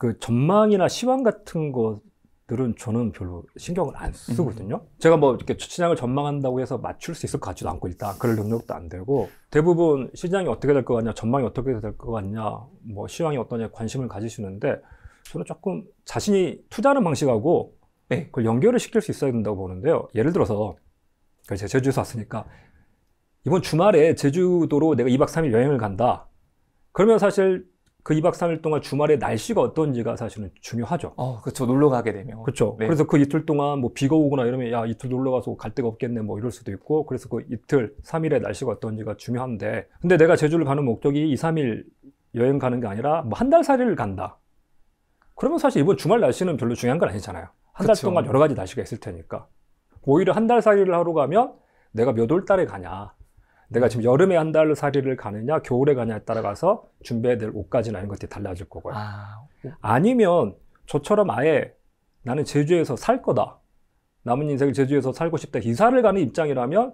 그 전망이나 시황 같은 것들은 저는 별로 신경을 안 쓰거든요. 음. 제가 뭐 이렇게 추 시장을 전망한다고 해서 맞출 수 있을 것 같지도 않고 일단 그럴 능력도 안 되고 대부분 시장이 어떻게 될 것 같냐, 전망이 어떻게 될 것 같냐, 뭐 시황이 어떠냐 관심을 가지시는데 저는 조금 자신이 투자하는 방식하고 네. 그걸 연결을 시킬 수 있어야 된다고 보는데요. 예를 들어서 제가 제주에서 왔으니까 이번 주말에 제주도로 내가 2박 3일 여행을 간다. 그러면 사실 그 2박 3일 동안 주말에 날씨가 어떤지가 사실은 중요하죠. 어, 그렇죠. 놀러 가게 되면. 그렇죠. 네. 그래서 그 이틀 동안 뭐 비가 오거나 이러면 야, 이틀 놀러 가서 갈 데가 없겠네 뭐 이럴 수도 있고. 그래서 그 이틀, 3일에 날씨가 어떤지가 중요한데. 근데 내가 제주를 가는 목적이 2, 3일 여행 가는 게 아니라 뭐 한 달사이를 간다. 그러면 사실 이번 주말 날씨는 별로 중요한 건 아니잖아요. 한 달 동안 여러 가지 날씨가 있을 테니까. 오히려 한 달사이를 하러 가면 내가 몇 월 달에 가냐. 내가 음. 지금 여름에 한 달러 사리를 가느냐 겨울에 가냐에 따라가서 준비해야 될 옷까지는 아닌 것들이 달라질 거고요. 아, 아니면 저처럼 아예 나는 제주에서 살 거다. 남은 인생을 제주에서 살고 싶다. 이사를 가는 입장이라면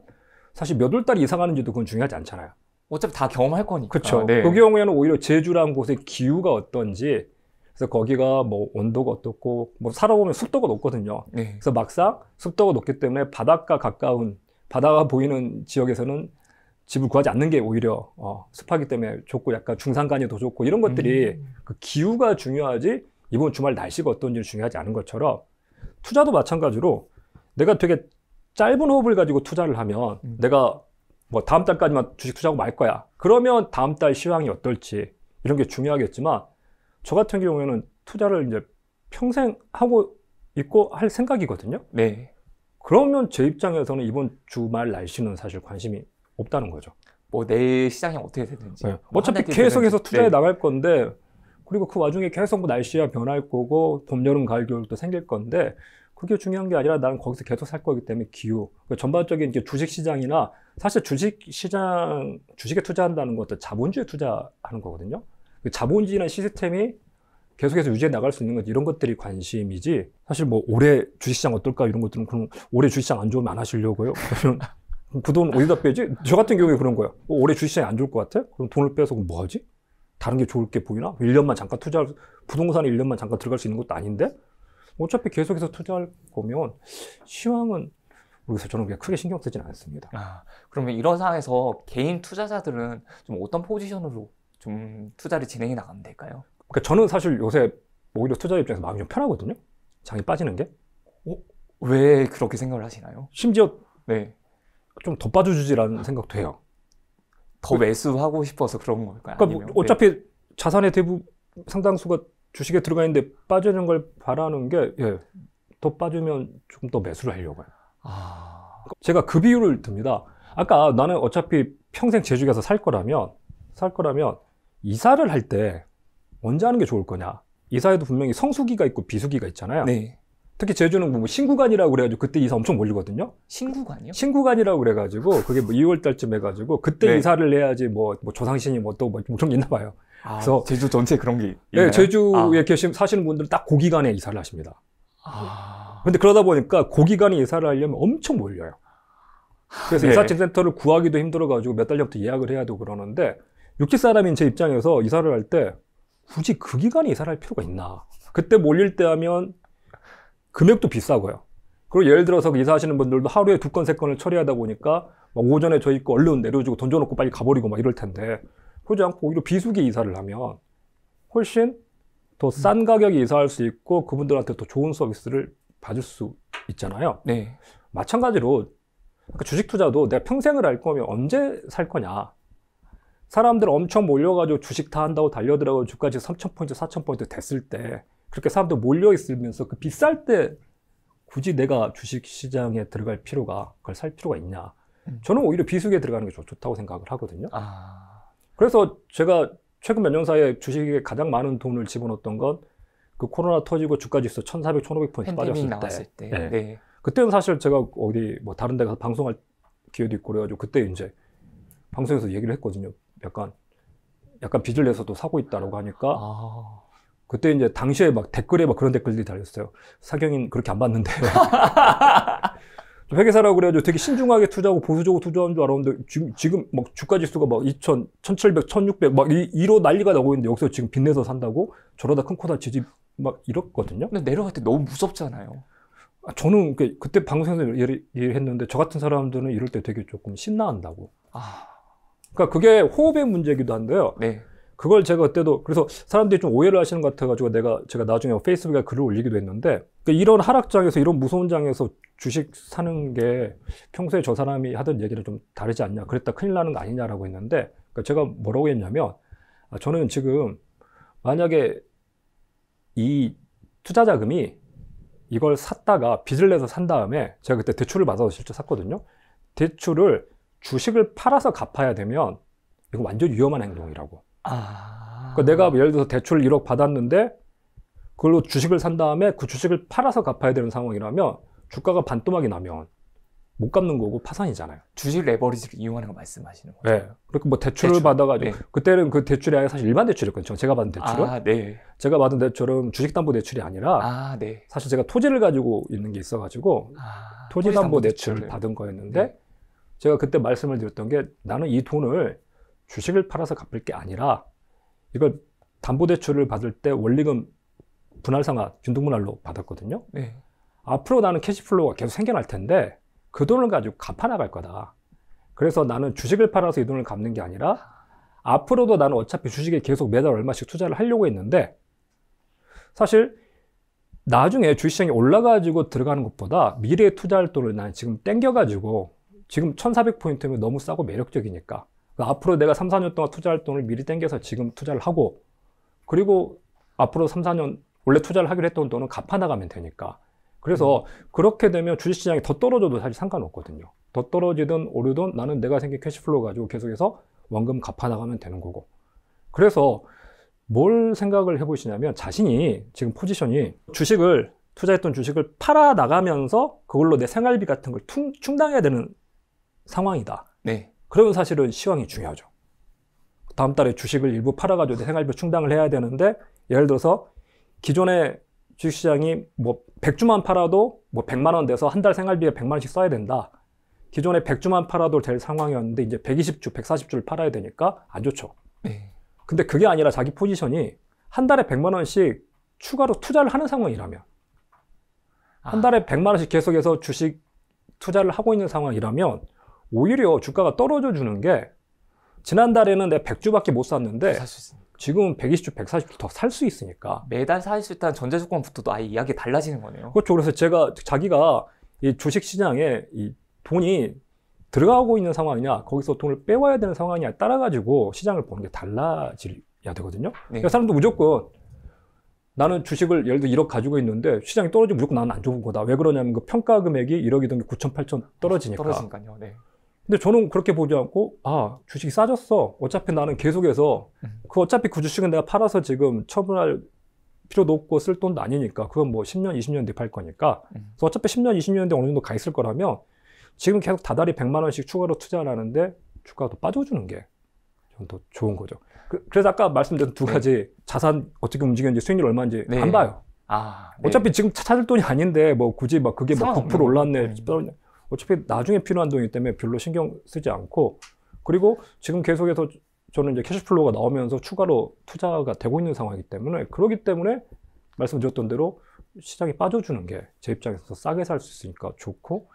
사실 몇 월달 이사 가는지도 그건 중요하지 않잖아요. 어차피 다 경험할 거니까. 그렇죠. 네. 그 경우에는 오히려 제주라는 곳의 기후가 어떤지 그래서 거기가 뭐 온도가 어떻고 뭐 살아보면 습도가 높거든요. 네. 그래서 막상 습도가 높기 때문에 바닷가 가까운 바다가 보이는 지역에서는 집을 구하지 않는 게 오히려 어, 습하기 때문에 좋고 약간 중산간이 더 좋고 이런 것들이 음. 그 기후가 중요하지 이번 주말 날씨가 어떤지 중요하지 않은 것처럼 투자도 마찬가지로 내가 되게 짧은 호흡을 가지고 투자를 하면 음. 내가 뭐 다음 달까지만 주식 투자하고 말 거야. 그러면 다음 달 시황이 어떨지 이런 게 중요하겠지만 저 같은 경우에는 투자를 이제 평생 하고 있고 할 생각이거든요. 네. 그러면 제 입장에서는 이번 주말 날씨는 사실 관심이 없다는 거죠. 뭐 내일 시장이 어떻게 되든지. 네. 뭐 어차피 계속해서 투자해 네. 나갈 건데 그리고 그 와중에 계속 뭐날씨가 변할 거고 봄, 여름, 가을, 겨울 도 생길 건데 그게 중요한 게 아니라 나는 거기서 계속 살 거기 때문에 기후. 그러니까 전반적인 주식 시장이나 사실 주식 시장 주식에 투자한다는 것도 자본주에 투자하는 거거든요. 그자본주의라 시스템이 계속해서 유지해 나갈 수 있는 것 이런 것들이 관심이지 사실 뭐 올해 주식시장 어떨까 이런 것들은 그럼 올해 주식시장 안 좋으면 안 하시려고요 그돈 어디다 빼지? 저 같은 경우에 그런 거예요. 어, 올해 주식시장이 안 좋을 것 같아? 그럼 돈을 빼서 뭐 하지? 다른 게 좋을 게 보이나? 1년만 잠깐 투자할, 부동산에 1년만 잠깐 들어갈 수 있는 것도 아닌데? 어차피 계속해서 투자할 거면 시황은 여기서 저는 그냥 크게 신경 쓰진 않습니다. 아, 그러면 이런 상황에서 개인 투자자들은 좀 어떤 포지션으로 좀 투자를 진행해 나가면 될까요? 그러니까 저는 사실 요새 오히려 투자 입장에서 마음이 좀 편하거든요. 장이 빠지는 게. 어? 왜 그렇게 생각을 하시나요? 심지어 네. 좀더빠져 주지라는 생각도 해요. 더 매수하고 싶어서 그런 걸까요? 그러니까 뭐 어차피 자산의 대부 상당수가 주식에 들어가 있는데 빠지는 걸 바라는 게, 예, 더 빠지면 조금 더 매수를 하려고요. 해 아... 제가 그 비율을 듭니다. 아까 나는 어차피 평생 제주에서 살 거라면, 살 거라면, 이사를 할 때 언제 하는 게 좋을 거냐. 이사에도 분명히 성수기가 있고 비수기가 있잖아요. 네. 특히 제주는 뭐, 뭐 신구간이라고 그래가지고 그때 이사 엄청 몰리거든요. 신구간이요? 신구간이라고 그래가지고 그게 뭐 2월달쯤 해가지고 그때 네. 이사를 해야지 뭐, 뭐 조상신이 뭐 또뭐 엄청 있나 봐요. 아, 그래서 제주 전체 그런 게 네, 있나요? 네, 제주에 아. 계신 사시는 분들은 딱 고기간에 이사를 하십니다. 아. 근데 그러다 보니까 고기간에 이사를 하려면 엄청 몰려요. 그래서 네. 이삿짐 센터를 구하기도 힘들어가지고 몇 달 전부터 예약을 해야 되고 그러는데 육지 사람인 제 입장에서 이사를 할 때 굳이 그 기간에 이사를 할 필요가 있나? 그때 몰릴 때 하면 금액도 비싸고요. 그리고 예를 들어서 이사하시는 분들도 하루에 두 건, 세 건을 처리하다 보니까 막 오전에 저 있고 얼른 내려주고 돈줘놓고 빨리 가버리고 막 이럴 텐데 그러지 않고 오히려 비수기 이사를 하면 훨씬 더 싼 가격에 이사할 수 있고 그분들한테 더 좋은 서비스를 받을 수 있잖아요. 네. 마찬가지로 그 주식 투자도 내가 평생을 할 거면 언제 살 거냐. 사람들 엄청 몰려가지고 주식 다 한다고 달려들어가고 주까지 3,000포인트, 4,000포인트 됐을 때 그렇게 사람들 몰려 있으면서 그 비쌀 때 굳이 내가 주식 시장에 들어갈 필요가 그걸 살 필요가 있냐? 음. 저는 오히려 비수기에 들어가는 게 좋, 다고 생각을 하거든요. 아. 그래서 제가 최근 몇 년 사이에 주식에 가장 많은 돈을 집어넣었던 건 그 코로나 터지고 주가 지수 1,400, 1,500포인트 빠졌을 나왔을 때. 때. 네. 네. 그때는 사실 제가 어디 뭐 다른 데 가서 방송할 기회도 있고 그래가지고 그때 이제 방송에서 얘기를 했거든요. 약간 약간 빚을 내서도 사고 있다라고 하니까 아. 그때 이제 당시에 막 댓글에 막 그런 댓글들이 달렸어요. 사경인 그렇게 안 봤는데. 회계사라고 그래가지고 되게 신중하게 투자하고 보수적으로 투자한 줄 알았는데 지금, 지금 막 주가 지수가 막 2,000, 1,700, 1,600막 이, 이로 난리가 나고 있는데 여기서 지금 빚내서 산다고 저러다 큰코다지지막 이렇거든요. 근데 내려갈 때 너무 무섭잖아요. 아, 저는 그, 그때 방송에서 얘기, 얘기했는데 저 같은 사람들은 이럴 때 되게 조금 신나한다고. 아. 그러니까 그게 호흡의 문제이기도 한데요. 네. 그걸 제가 그때도 그래서 사람들이 좀 오해를 하시는 것 같아가지고 내가 제가 나중에 페이스북에 글을 올리기도 했는데 그러니까 이런 하락장에서 이런 무서운 장에서 주식 사는 게 평소에 저 사람이 하던 얘기를 좀 다르지 않냐 그랬다 큰일 나는 거 아니냐라고 했는데 그러니까 제가 뭐라고 했냐면 아, 저는 지금 만약에 이 투자 자금이 이걸 샀다가 빚을 내서 산 다음에 제가 그때 대출을 받아서 실제 샀거든요 대출을 주식을 팔아서 갚아야 되면 이거 완전 위험한 행동이라고 아. 그러니까 내가 예를 들어서 대출 1억 받았는데 그걸로 주식을 산 다음에 그 주식을 팔아서 갚아야 되는 상황이라면 주가가 반토막이 나면 못 갚는 거고 파산이잖아요. 주식 레버리지를 이용하는 거 말씀하시는 거죠? 네. 그렇게 뭐 대출을 대출. 받아가지고 네. 그때는 그 대출이 아니라 사실 일반 대출이었거든요. 제가 받은 대출은 아, 네. 제가 받은 대출은 주식담보대출이 아니라 아, 네. 사실 제가 토지를 가지고 있는 게 있어가지고 아, 토지담보대출 을 받은 거였는데 네. 제가 그때 말씀을 드렸던 게 나는 이 돈을 주식을 팔아서 갚을 게 아니라 이걸 담보대출을 받을 때 원리금 분할상화 균등분할로 받았거든요. 네. 앞으로 나는 캐시플로우가 계속 생겨날 텐데 그 돈을 가지고 갚아나갈 거다. 그래서 나는 주식을 팔아서 이 돈을 갚는 게 아니라 앞으로도 나는 어차피 주식에 계속 매달 얼마씩 투자를 하려고 했는데 사실 나중에 주식시장이 올라가지고 들어가는 것보다 미래에 투자할 돈을 난 지금 땡겨가지고 지금 1400포인트면 너무 싸고 매력적이니까 그 앞으로 내가 3, 4년 동안 투자할 돈을 미리 땡겨서 지금 투자를 하고 그리고 앞으로 3, 4년 원래 투자를 하기로 했던 돈은 갚아 나가면 되니까. 그래서 음. 그렇게 되면 주식시장이 더 떨어져도 사실 상관없거든요. 더 떨어지든 오르든 나는 내가 생긴 캐시플로 가지고 계속해서 원금 갚아 나가면 되는 거고. 그래서 뭘 생각을 해보시냐면 자신이 지금 포지션이 주식을 투자했던 주식을 팔아 나가면서 그걸로 내 생활비 같은 걸 충당해야 되는 상황이다. 네. 그러면 사실은 시황이 중요하죠. 다음 달에 주식을 일부 팔아가지고 생활비 충당을 해야 되는데 예를 들어서 기존의 주식시장이 뭐 100주만 팔아도 뭐 100만 원 돼서 한 달 생활비에 100만 원씩 써야 된다. 기존에 100주만 팔아도 될 상황이었는데 이제 120주, 140주를 팔아야 되니까 안 좋죠. 네. 근데 그게 아니라 자기 포지션이 한 달에 100만 원씩 추가로 투자를 하는 상황이라면 한 아. 달에 100만 원씩 계속해서 주식 투자를 하고 있는 상황이라면 오히려 주가가 떨어져 주는 게 지난달에는 내 100주밖에 못 샀는데 지금은 120주, 140주 더 살 수 있으니까 매달 살 수 있다는 전제 조건부터도 아예 이야기 달라지는 거네요. 그렇죠. 그래서 제가 자기가 이 주식 시장에 이 돈이 들어가고 있는 상황이냐, 거기서 돈을 빼와야 되는 상황이냐 따라 가지고 시장을 보는 게 달라져야 되거든요. 네. 그러니까 사람도 무조건 나는 주식을 예를 들어 1억 가지고 있는데 시장이 떨어지면 무조건 나는 안 좋은 거다. 왜 그러냐면 그 평가 금액이 1억이든 9천, 8천 떨어지니까. 떨어지니까요. 네. 근데 저는 그렇게 보지 않고 아 주식이 싸졌어. 어차피 나는 계속해서 음. 그 어차피 그 주식은 내가 팔아서 지금 처분할 필요도 없고 쓸 돈도 아니니까 그건 뭐 10년, 20년 뒤에 팔 거니까 음. 그래서 어차피 10년, 20년 뒤에 어느 정도 가 있을 거라면 지금 계속 다달이 100만 원씩 추가로 투자를 하는데 주가가 더 빠져주는 게 좀 더 좋은 거죠. 그, 그 래서 아까 말씀드린 두 네. 가지 네. 자산 어떻게 움직였는지 수익률 얼마인지 네. 안 봐요. 아, 네. 어차피 지금 찾을 돈이 아닌데 뭐 굳이 막 그게 뭐9% 음, 올랐네. 음. 어차피 나중에 필요한 돈이기 때문에 별로 신경 쓰지 않고 그리고 지금 계속해서 저는 이제 캐시플로우가 나오면서 추가로 투자가 되고 있는 상황이기 때문에 그러기 때문에 말씀드렸던 대로 시장이 빠져주는 게 제 입장에서 싸게 살 수 있으니까 좋고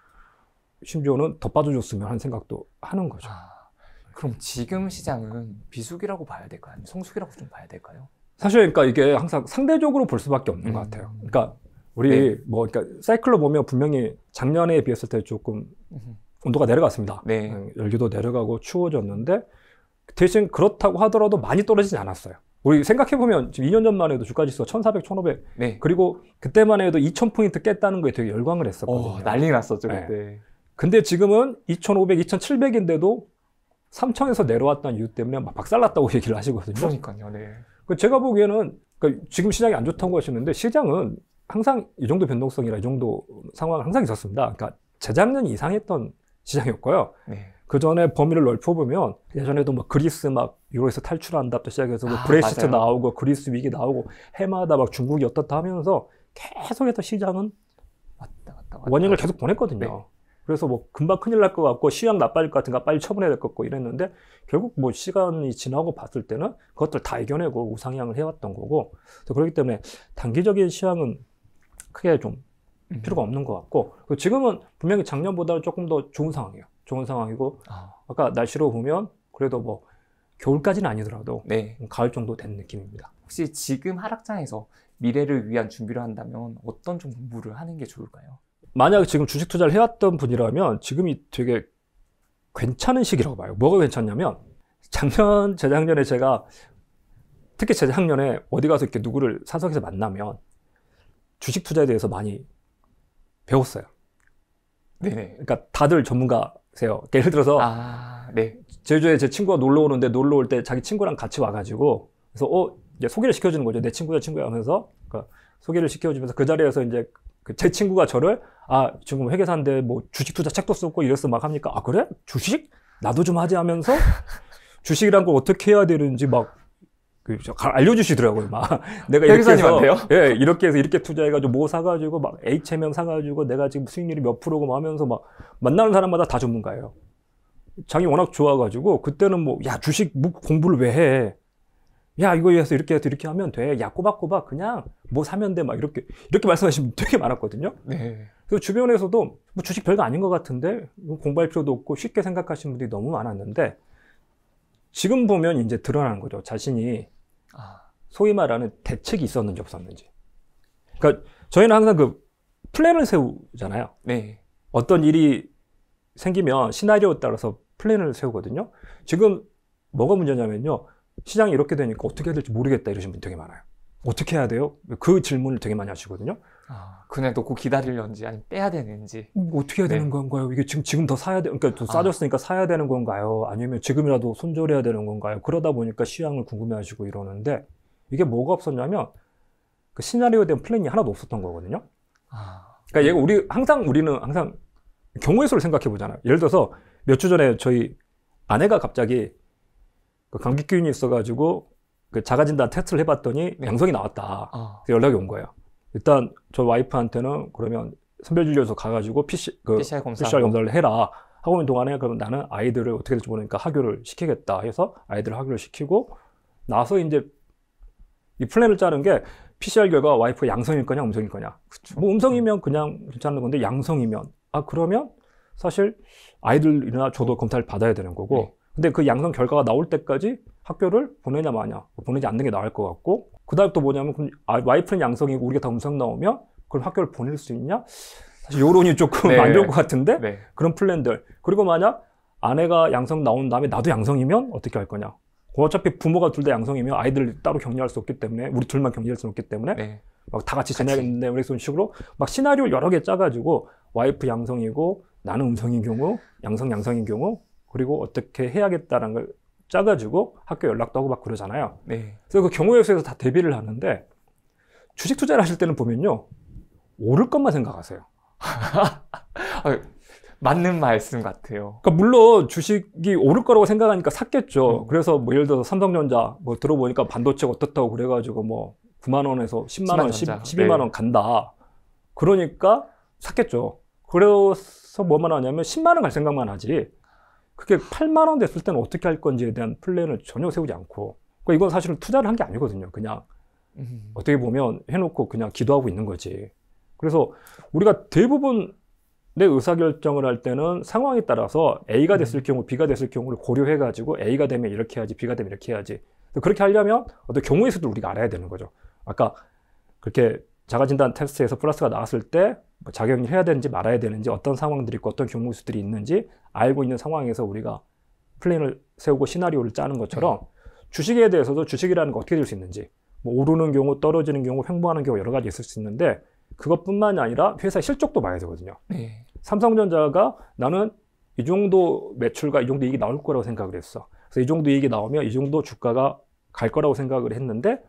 심지어는 더 빠져줬으면 하는 생각도 하는 거죠. 아, 그럼 지금 시장은 비수기라고 봐야 될까요? 성수기라고 좀 봐야 될까요? 사실 그러니까 이게 항상 상대적으로 볼 수밖에 없는 음. 것 같아요. 그러니까 우리 네. 뭐 그러니까 사이클로 보면 분명히 작년에 비했을 때 조금 온도가 내려갔습니다. 네. 네 열기도 내려가고 추워졌는데 대신 그렇다고 하더라도 많이 떨어지지 않았어요. 우리 생각해보면 지금 2년 전만 해도 주가 지수가 1,400, 1,500. 네. 그리고 그때만 해도 2,000포인트 깼다는 거에 되게 열광을 했었거든요. 어, 난리 났었죠, 네. 그때. 네. 근데 지금은 2,500, 2,700인데도 3,000에서 내려왔다는 이유 때문에 막 박살났다고 얘기를 하시거든요. 그러니까요, 네. 그 제가 보기에는 그러니까 지금 시장이 안 좋다고 하시는데 시장은 항상 이 정도 변동성이라 이 정도 상황은 항상 있었습니다. 그러니까 재작년 이상했던 시장이었고요. 네. 그 전에 범위를 넓혀보면 예전에도 막 그리스 막 유로에서 탈출한다또 시작해서 뭐 아, 브렉시트 나오고 그리스 위기 나오고 해마다 막 중국이 어떻다 하면서 계속해서 시장은 왔다 갔다 왔다 원인을 계속 보냈거든요. 네. 그래서 뭐 금방 큰일 날 것 같고 시향 나빠질 것 같은가 빨리 처분해야 될 것 같고 이랬는데 결국 뭐 시간이 지나고 봤을 때는 그것들 다 이겨내고 우상향을 해왔던 거고 그렇기 때문에 단기적인 시향은 크게 좀 필요가 없는 것 같고 지금은 분명히 작년보다는 조금 더 좋은 상황이에요. 좋은 상황이고 아. 까 날씨로 보면 그래도 뭐 겨울까지는 아니더라도 네. 가을 정도 된 느낌입니다. 혹시 지금 하락장에서 미래를 위한 준비를 한다면 어떤 좀 공부를 하는 게 좋을까요? 만약 지금 주식 투자를 해왔던 분이라면 지금이 되게 괜찮은 시기라고 봐요. 뭐가 괜찮냐면 작년 재작년에 제가 특히 재작년에 어디 가서 이렇게 누구를 사석에서 만나면 주식 투자에 대해서 많이 배웠어요. 네네. 네. 그러니까 다들 전문가세요. 그러니까 예를 들어서 아, 네. 제주에 제 친구가 놀러 오는데 놀러 올 때 자기 친구랑 같이 와가지고 그래서 어 이제 소개를 시켜주는 거죠. 내 친구야 친구야 하면서 그러니까 소개를 시켜주면서 그 자리에서 이제 그 제 친구가 저를 아 지금 회계사인데 뭐 주식 투자 책도 썼고 이래서 막 합니까? 아 그래 주식 나도 좀 하지 하면서 주식이란 걸 어떻게 해야 되는지 막그 알려주시더라고요. 막 내가 이렇게 해서 예, 이렇게 해서 이렇게 투자해가지고 뭐 사가지고 막 H명 사가지고 내가 지금 수익률이 몇 프로고 막 뭐 하면서 막 만나는 사람마다 다 전문가예요. 자기 워낙 좋아가지고 그때는 뭐 야 주식 뭐 공부를 왜 해? 야 이거 해서 이렇게 해서 이렇게 하면 돼. 야 꼬박꼬박 그냥 뭐 사면 돼. 막 이렇게 이렇게 말씀하시면 되게 많았거든요. 네. 그 주변에서도 뭐 주식 별거 아닌 것 같은데 뭐 공부할 필요도 없고 쉽게 생각하시는 분들이 너무 많았는데 지금 보면 이제 드러나는 거죠. 자신이 아. 소위 말하는 대책이 있었는지 없었는지. 그러니까 저희는 항상 그 플랜을 세우잖아요. 네. 어떤 일이 생기면 시나리오에 따라서 플랜을 세우거든요. 지금 뭐가 문제냐면요. 시장이 이렇게 되니까 어떻게 해야 될지 모르겠다 이러신 분 되게 많아요. 어떻게 해야 돼요? 그 질문을 되게 많이 하시거든요. 아, 그냥 놓고 기다리려는지 아니면 빼야 되는지 음, 어떻게 해야 네. 되는 건가요? 이게 지금 지금 더 사야 되 그러니까 좀 아. 싸졌으니까 아. 사야 되는 건가요? 아니면 지금이라도 손절해야 되는 건가요? 그러다 보니까 시향을 궁금해하시고 이러는데 이게 뭐가 없었냐면 그 시나리오에 대한 플랜이 하나도 없었던 거거든요. 아. 그러니까 얘가 우리 항상 우리는 항상 경우의 수를 생각해 보잖아요. 예를 들어서 몇 주 전에 저희 아내가 갑자기 그 감기 기운이 있어가지고 그 자가진단 테스트를 해봤더니 네. 양성이 나왔다. 아. 연락이 온 거예요. 일단 저 와이프한테는 그러면 선별진료소 가가지고 PC, 그 PCR, 검사 PCR 검사를 해라. 하고 있는 동안에 그럼 나는 아이들을 어떻게 될지 모르니까 학교를 시키겠다 해서 아이들을 학교를 시키고 나서 이제 이 플랜을 짜는 게 PCR 결과 와이프 양성일 거냐 음성일 거냐. 그쵸. 뭐 음성이면 그냥 괜찮은 건데 양성이면 아 그러면 사실 아이들이나 저도 어. 검사를 받아야 되는 거고 네. 근데 그 양성 결과가 나올 때까지 학교를 보내냐 마냐 뭐 보내지 않는 게 나을 것 같고 그 다음 또 뭐냐면 그럼 아, 와이프는 양성이고 우리가 다 음성 나오면 그럼 학교를 보낼 수 있냐? 사실 요론이 조금 네. 안 좋을 것 같은데 네. 그런 플랜들 그리고 만약 아내가 양성 나온 다음에 나도 양성이면 어떻게 할 거냐? 뭐 어차피 부모가 둘 다 양성이면 아이들 따로 격리할수 없기 때문에 우리 둘만 격리할수 없기 때문에 네. 막다 같이 지내야겠는데 우리 그런 식으로 막 시나리오 를 여러 개 짜가지고 와이프 양성이고 나는 음성인 경우 양성 양성인 경우 그리고 어떻게 해야겠다는 걸 짜가지고 학교 연락도 하고 막 그러잖아요. 네. 그래서 그 경우에서에서 다 대비를 하는데 주식 투자를 하실 때는 보면요 오를 것만 생각하세요. 아, 맞는 말씀 같아요. 그러니까 물론 주식이 오를 거라고 생각하니까 샀겠죠. 음. 그래서 뭐 예를 들어서 삼성전자 뭐 들어보니까 반도체가 어떻다고 그래가지고 뭐 9만 원에서 10만 원, 1 12만 원 간다. 그러니까 샀겠죠. 그래서 뭐만 하냐면 10만 원 갈 생각만 하지. 그게 8만 원 됐을 때는 어떻게 할 건지에 대한 플랜을 전혀 세우지 않고 그러니까 이건 사실은 투자를 한 게 아니거든요. 그냥 음. 어떻게 보면 해놓고 그냥 기도하고 있는 거지. 그래서 우리가 대부분 내 의사결정을 할 때는 상황에 따라서 A가 됐을 음. 경우, B가 됐을 경우를 고려해가지고 A가 되면 이렇게 해야지, B가 되면 이렇게 해야지. 그렇게 하려면 어떤 경우에서도 우리가 알아야 되는 거죠. 아까 그렇게 자가진단 테스트에서 플러스가 나왔을 때 자격을 뭐 해야 되는지 말아야 되는지 어떤 상황들이 있고 어떤 경우수들이 있는지 알고 있는 상황에서 우리가 플랜을 세우고 시나리오를 짜는 것처럼 주식에 대해서도 주식이라는 거 어떻게 될 수 있는지 뭐 오르는 경우 떨어지는 경우 횡보하는 경우 여러 가지 있을 수 있는데 그것뿐만이 아니라 회사 실적도 봐야 되거든요. 네. 삼성전자가 나는 이 정도 매출과 이 정도 이익이 나올 거라고 생각을 했어. 그래서 이 정도 이익이 나오면 이 정도 주가가 갈 거라고 생각을 했는데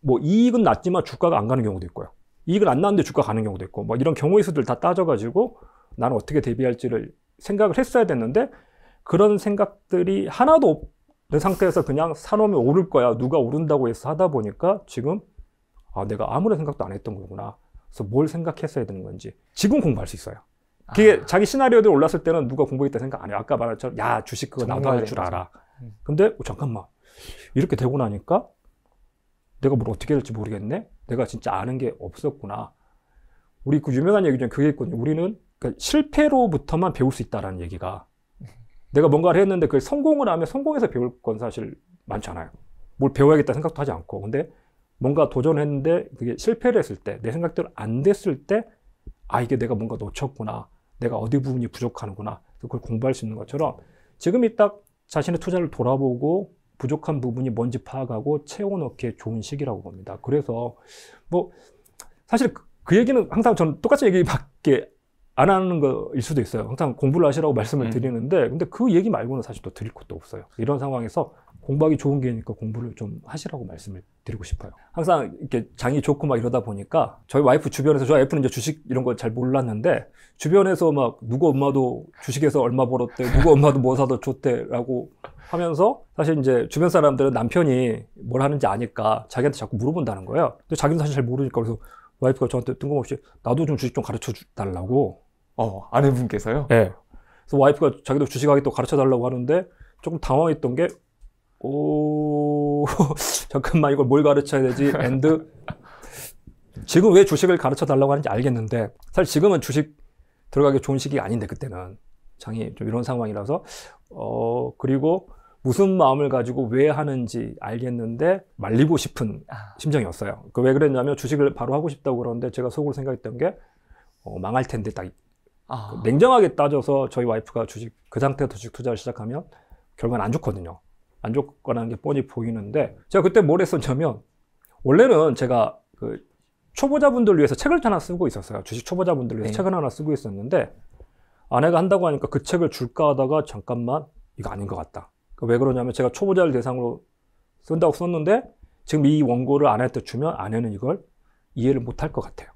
뭐 이익은 낮지만 주가가 안 가는 경우도 있고요. 이익을 안 나는데 주가 가는 경우도 있고 뭐 이런 경우의 수들 다 따져가지고 나는 어떻게 대비할지를 생각을 했어야 됐는데 그런 생각들이 하나도 없는 상태에서 그냥 산업이 오를 거야 누가 오른다고 해서 하다 보니까 지금 아 내가 아무런 생각도 안 했던 거구나 그래서 뭘 생각했어야 되는 건지 지금 공부할 수 있어요 그게 아... 자기 시나리오들 올랐을 때는 누가 공부했다 생각 안 해요 아까 말한처럼 야 주식 그거 나도 할 줄 알아 그렇죠. 음. 근데 어, 잠깐만 이렇게 되고 나니까 내가 뭘 어떻게 해야 될지 모르겠네 내가 진짜 아는 게 없었구나. 우리 그 유명한 얘기 중에 그게 있거든요. 우리는 그러니까 실패로부터만 배울 수 있다라는 얘기가 내가 뭔가를 했는데 그 성공을 하면 성공해서 배울 건 사실 많잖아요. 뭘 배워야겠다 생각도 하지 않고. 근데 뭔가 도전했는데 그게 실패를 했을 때, 내 생각대로 안 됐을 때, 아, 이게 내가 뭔가 놓쳤구나. 내가 어디 부분이 부족하는구나. 그걸 공부할 수 있는 것처럼 지금이 딱 자신의 투자를 돌아보고 부족한 부분이 뭔지 파악하고 채워넣기에 좋은 시기라고 봅니다. 그래서 뭐 사실 그, 그 얘기는 항상 저는 똑같은 얘기밖에 안 하는 거일 수도 있어요. 항상 공부를 하시라고 말씀을 음. 드리는데, 근데 그 얘기 말고는 사실 또 드릴 것도 없어요. 이런 상황에서 공부하기 좋은 기회니까 공부를 좀 하시라고 말씀을 드리고 싶어요. 항상 이렇게 장이 좋고 막 이러다 보니까 저희 와이프 주변에서 저 와이프는 이제 주식 이런 걸 잘 몰랐는데 주변에서 막 누구 엄마도 주식에서 얼마 벌었대, 누구 엄마도 뭐 사도 좋대라고 하면서 사실 이제 주변 사람들은 남편이 뭘 하는지 아니까 자기한테 자꾸 물어본다는 거예요. 근데 자기는 사실 잘 모르니까 그래서 와이프가 저한테 뜬금없이 나도 좀 주식 좀 가르쳐 달라고. 어, 아내분께서요? 네. 그래서 와이프가 자기도 주식하기 또 가르쳐 달라고 하는데 조금 당황했던 게, 오, 잠깐만 이걸 뭘 가르쳐야 되지? 앤드 지금 왜 주식을 가르쳐 달라고 하는지 알겠는데 사실 지금은 주식 들어가기 좋은 시기 아닌데 그때는 장이 좀 이런 상황이라서 어 그리고 무슨 마음을 가지고 왜 하는지 알겠는데 말리고 싶은 아. 심정이었어요. 그 왜 그랬냐면 주식을 바로 하고 싶다고 그러는데 제가 속으로 생각했던 게 어, 망할 텐데 딱 아. 그 냉정하게 따져서 저희 와이프가 주식 그 상태에서 주식 투자를 시작하면 결과는 안 좋거든요. 안 좋거나 하는 게 뻔히 보이는데 제가 그때 뭘 했었냐면 원래는 제가 그 초보자분들 위해서 책을 하나 쓰고 있었어요. 주식 초보자분들 위해서 네. 책을 하나 쓰고 있었는데 아내가 한다고 하니까 그 책을 줄까 하다가 잠깐만 이거 아닌 것 같다. 그 왜 그러냐면 제가 초보자를 대상으로 쓴다고 썼는데 지금 이 원고를 아내한테 주면 아내는 이걸 이해를 못할 것 같아요.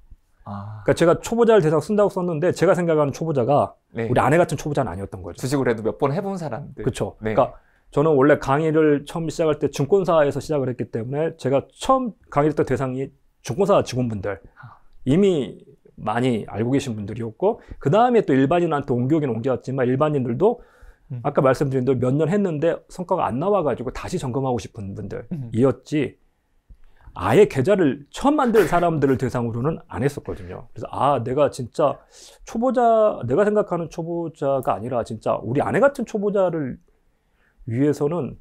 아. 그러니까 제가 초보자를 대상 쓴다고 썼는데 제가 생각하는 초보자가 네. 우리 아내 같은 초보자는 아니었던 거죠. 주식을 해도 몇 번 해본 사람들. 그렇죠. 네. 그러니까 저는 원래 강의를 처음 시작할 때 증권사에서 시작을 했기 때문에 제가 처음 강의를 했던 대상이 증권사 직원분들 아. 이미 많이 알고 계신 분들이었고 그 다음에 또 일반인한테 옮겨긴 옮겨왔지만 일반인들도 음. 아까 말씀드린 대로 몇 년 했는데 성과가 안 나와가지고 다시 점검하고 싶은 분들이었지 음. 아예 계좌를 처음 만들 사람들을 대상으로는 안 했었거든요. 그래서 아 내가 진짜 초보자 내가 생각하는 초보자가 아니라 진짜 우리 아내 같은 초보자를 위해서는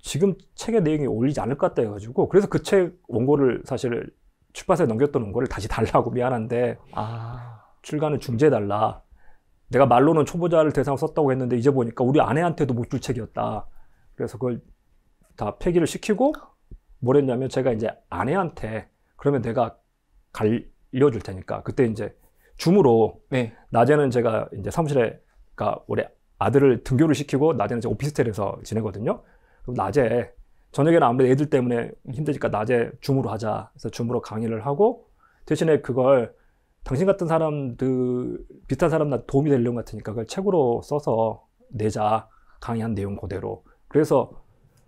지금 책의 내용이 올리지 않을 것 같다 해가지고 그래서 그 책 원고를 사실 출판사에 넘겼던 원고를 다시 달라고 미안한데 아... 출간은 중재 해 달라 내가 말로는 초보자를 대상으로 썼다고 했는데 이제 보니까 우리 아내한테도 못 줄 책이었다. 그래서 그걸 다 폐기를 시키고 뭘 했냐면 제가 이제 아내한테 그러면 내가 갈려줄 테니까 그때 이제 줌으로 네. 낮에는 제가 이제 사무실에 그러니까 우리 아들을 등교를 시키고 낮에는 이제 오피스텔에서 지내거든요. 그럼 낮에 저녁에는 아무래도 애들 때문에 힘드니까 낮에 줌으로 하자. 그래서 줌으로 강의를 하고 대신에 그걸 당신 같은 사람들 비슷한 사람나 도움이 될려면 같으니까 그걸 책으로 써서 내자 강의한 내용 그대로 그래서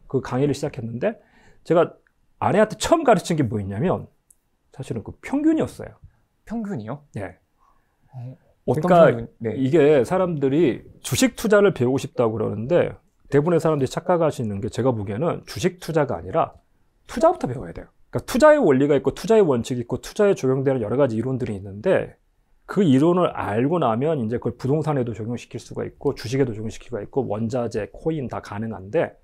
그 강의를 시작했는데 제가 아내한테 처음 가르친 게 뭐였냐면 사실은 그 평균이었어요. 평균이요? 네. 어, 그러니까 네. 이게 사람들이 주식 투자를 배우고 싶다고 그러는데 대부분의 사람들이 착각하시는 게 제가 보기에는 주식 투자가 아니라 투자부터 배워야 돼요. 그러니까 투자의 원리가 있고 투자의 원칙이 있고 투자에 적용되는 여러 가지 이론들이 있는데 그 이론을 알고 나면 이제 그걸 부동산에도 적용시킬 수가 있고 주식에도 적용시킬 수가 있고 원자재, 코인 다 가능한데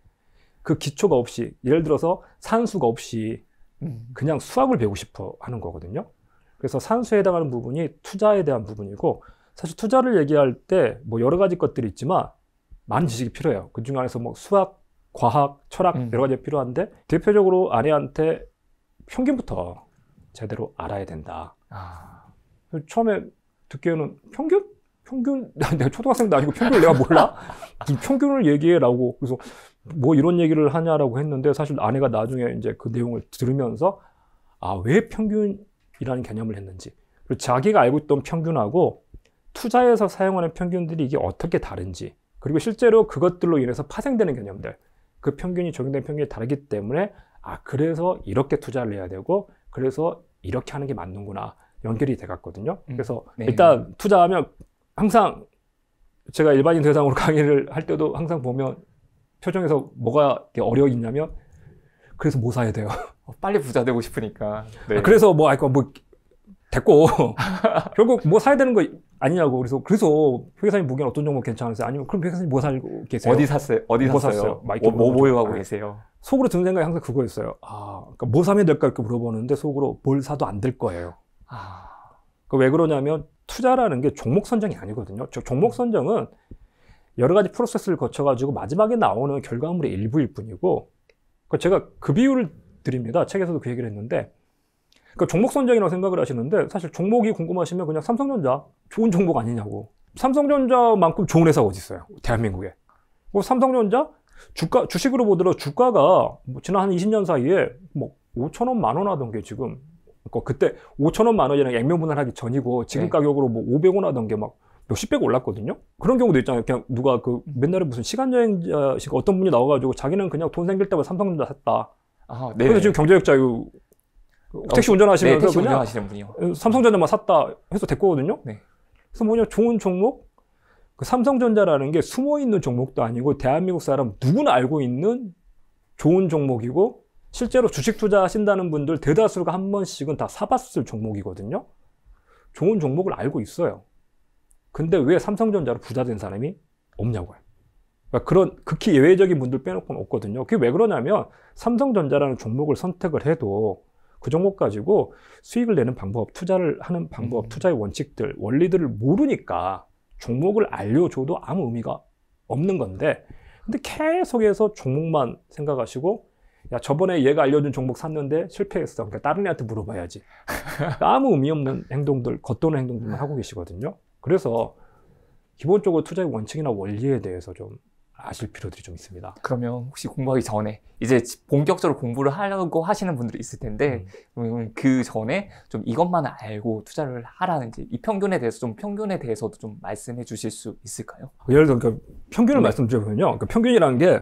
그 기초가 없이 예를 들어서 산수가 없이 음. 그냥 수학을 배우고 싶어 하는 거거든요. 그래서 산수에 해당하는 부분이 투자에 대한 부분이고 사실 투자를 얘기할 때 뭐 여러 가지 것들이 있지만 많은 지식이 필요해요. 그중 안에서 뭐 수학, 과학, 철학 음. 여러 가지 필요한데 대표적으로 아내한테 평균부터 제대로 알아야 된다. 아. 처음에 듣기에는 평균? 평균? 내가 초등학생도 아니고 평균 내가 몰라? 평균을 얘기해라고. 그래서 뭐 이런 얘기를 하냐라고 했는데 사실 아내가 나중에 이제 그 내용을 들으면서 아, 왜 평균이라는 개념을 했는지. 그리고 자기가 알고 있던 평균하고 투자에서 사용하는 평균들이 이게 어떻게 다른지. 그리고 실제로 그것들로 인해서 파생되는 개념들. 그 평균이 적용된 평균이 다르기 때문에 아, 그래서 이렇게 투자를 해야 되고, 그래서 이렇게 하는 게 맞는구나. 연결이 돼 갔거든요. 음. 그래서 음, 네. 일단 투자하면 항상 제가 일반인 대상으로 강의를 할 때도 항상 보면 표정에서 뭐가 어려 있냐면 그래서 뭐 사야 돼요. 어, 빨리 부자 되고 싶으니까. 네. 아, 그래서 뭐, 아까 이 뭐, 됐고. 결국 뭐 사야 되는 거 아니냐고. 그래서, 그래서 회사님 보기엔 어떤 종목 괜찮으세요? 아니면 그럼 회사님뭐 살고 계세요? 어디 샀어요? 어디 뭐 샀어요? 뭐, 뭐 보유하고 아. 계세요? 속으로 드는 생각이 항상 그거였어요. 아, 그러니까 뭐 사면 될까 이렇게 물어보는데 속으로 뭘 사도 안 될 거예요. 아. 그왜 그러니까 그러냐면 투자라는 게 종목 선정이 아니거든요. 저 종목 선정은 여러 가지 프로세스를 거쳐가지고 마지막에 나오는 결과물의 일부일 뿐이고, 그 제가 그 비유를 드립니다. 책에서도 그 얘기를 했는데, 그 종목 선정이라고 생각을 하시는데 사실 종목이 궁금하시면 그냥 삼성전자 좋은 종목 아니냐고. 삼성전자만큼 좋은 회사가 어디 있어요? 대한민국에. 뭐 삼성전자 주가 주식으로 보더라도 주가가 뭐 지난 한 20년 사이에 뭐 5천 원, 만원 하던 게 지금 그러니까 그때 5천 원, 만 원이랑 액면 분할하기 전이고 지금 네. 가격으로 뭐 500원 하던 게 막 몇십 배가 올랐거든요. 그런 경우도 있잖아요. 그냥 누가 그 맨날에 무슨 시간 여행자 어떤 분이 나와가지고 자기는 그냥 돈 생길 때마다 삼성전자 샀다. 아, 네. 그래서 지금 경제적 자유 그 어, 택시 네, 운전하시면서 네, 택시 운전하시는 분이요. 삼성전자만 샀다 해서 됐거든요. 네. 그래서 뭐냐 좋은 종목 그 삼성전자라는 게 숨어 있는 종목도 아니고 대한민국 사람 누구나 알고 있는 좋은 종목이고 실제로 주식 투자하신다는 분들 대다수가 한 번씩은 다 사봤을 종목이거든요. 좋은 종목을 알고 있어요. 근데 왜 삼성전자로 부자 된 사람이 없냐고요. 그러니까 그런 극히 예외적인 분들 빼놓고는 없거든요. 그게 왜 그러냐면 삼성전자라는 종목을 선택을 해도 그 종목 가지고 수익을 내는 방법, 투자를 하는 방법, 음. 투자의 원칙들, 원리들을 모르니까 종목을 알려줘도 아무 의미가 없는 건데 근데 계속해서 종목만 생각하시고 야 저번에 얘가 알려준 종목 샀는데 실패했어 그러니까 다른 애한테 물어봐야지 아무 의미 없는 행동들 겉도는 행동들만 하고 계시거든요 그래서 기본적으로 투자의 원칙이나 원리에 대해서 좀 아실 필요들이 좀 있습니다. 그러면 혹시 공부하기 전에 이제 본격적으로 공부를 하려고 하시는 분들이 있을 텐데 음. 그 전에 좀 이것만 알고 투자를 하라는지 이 평균에 대해서 좀 평균에 대해서도 좀 말씀해 주실 수 있을까요? 예를 들어 그러니까 평균을 네. 말씀드려보면요. 그러니까 평균이라는 게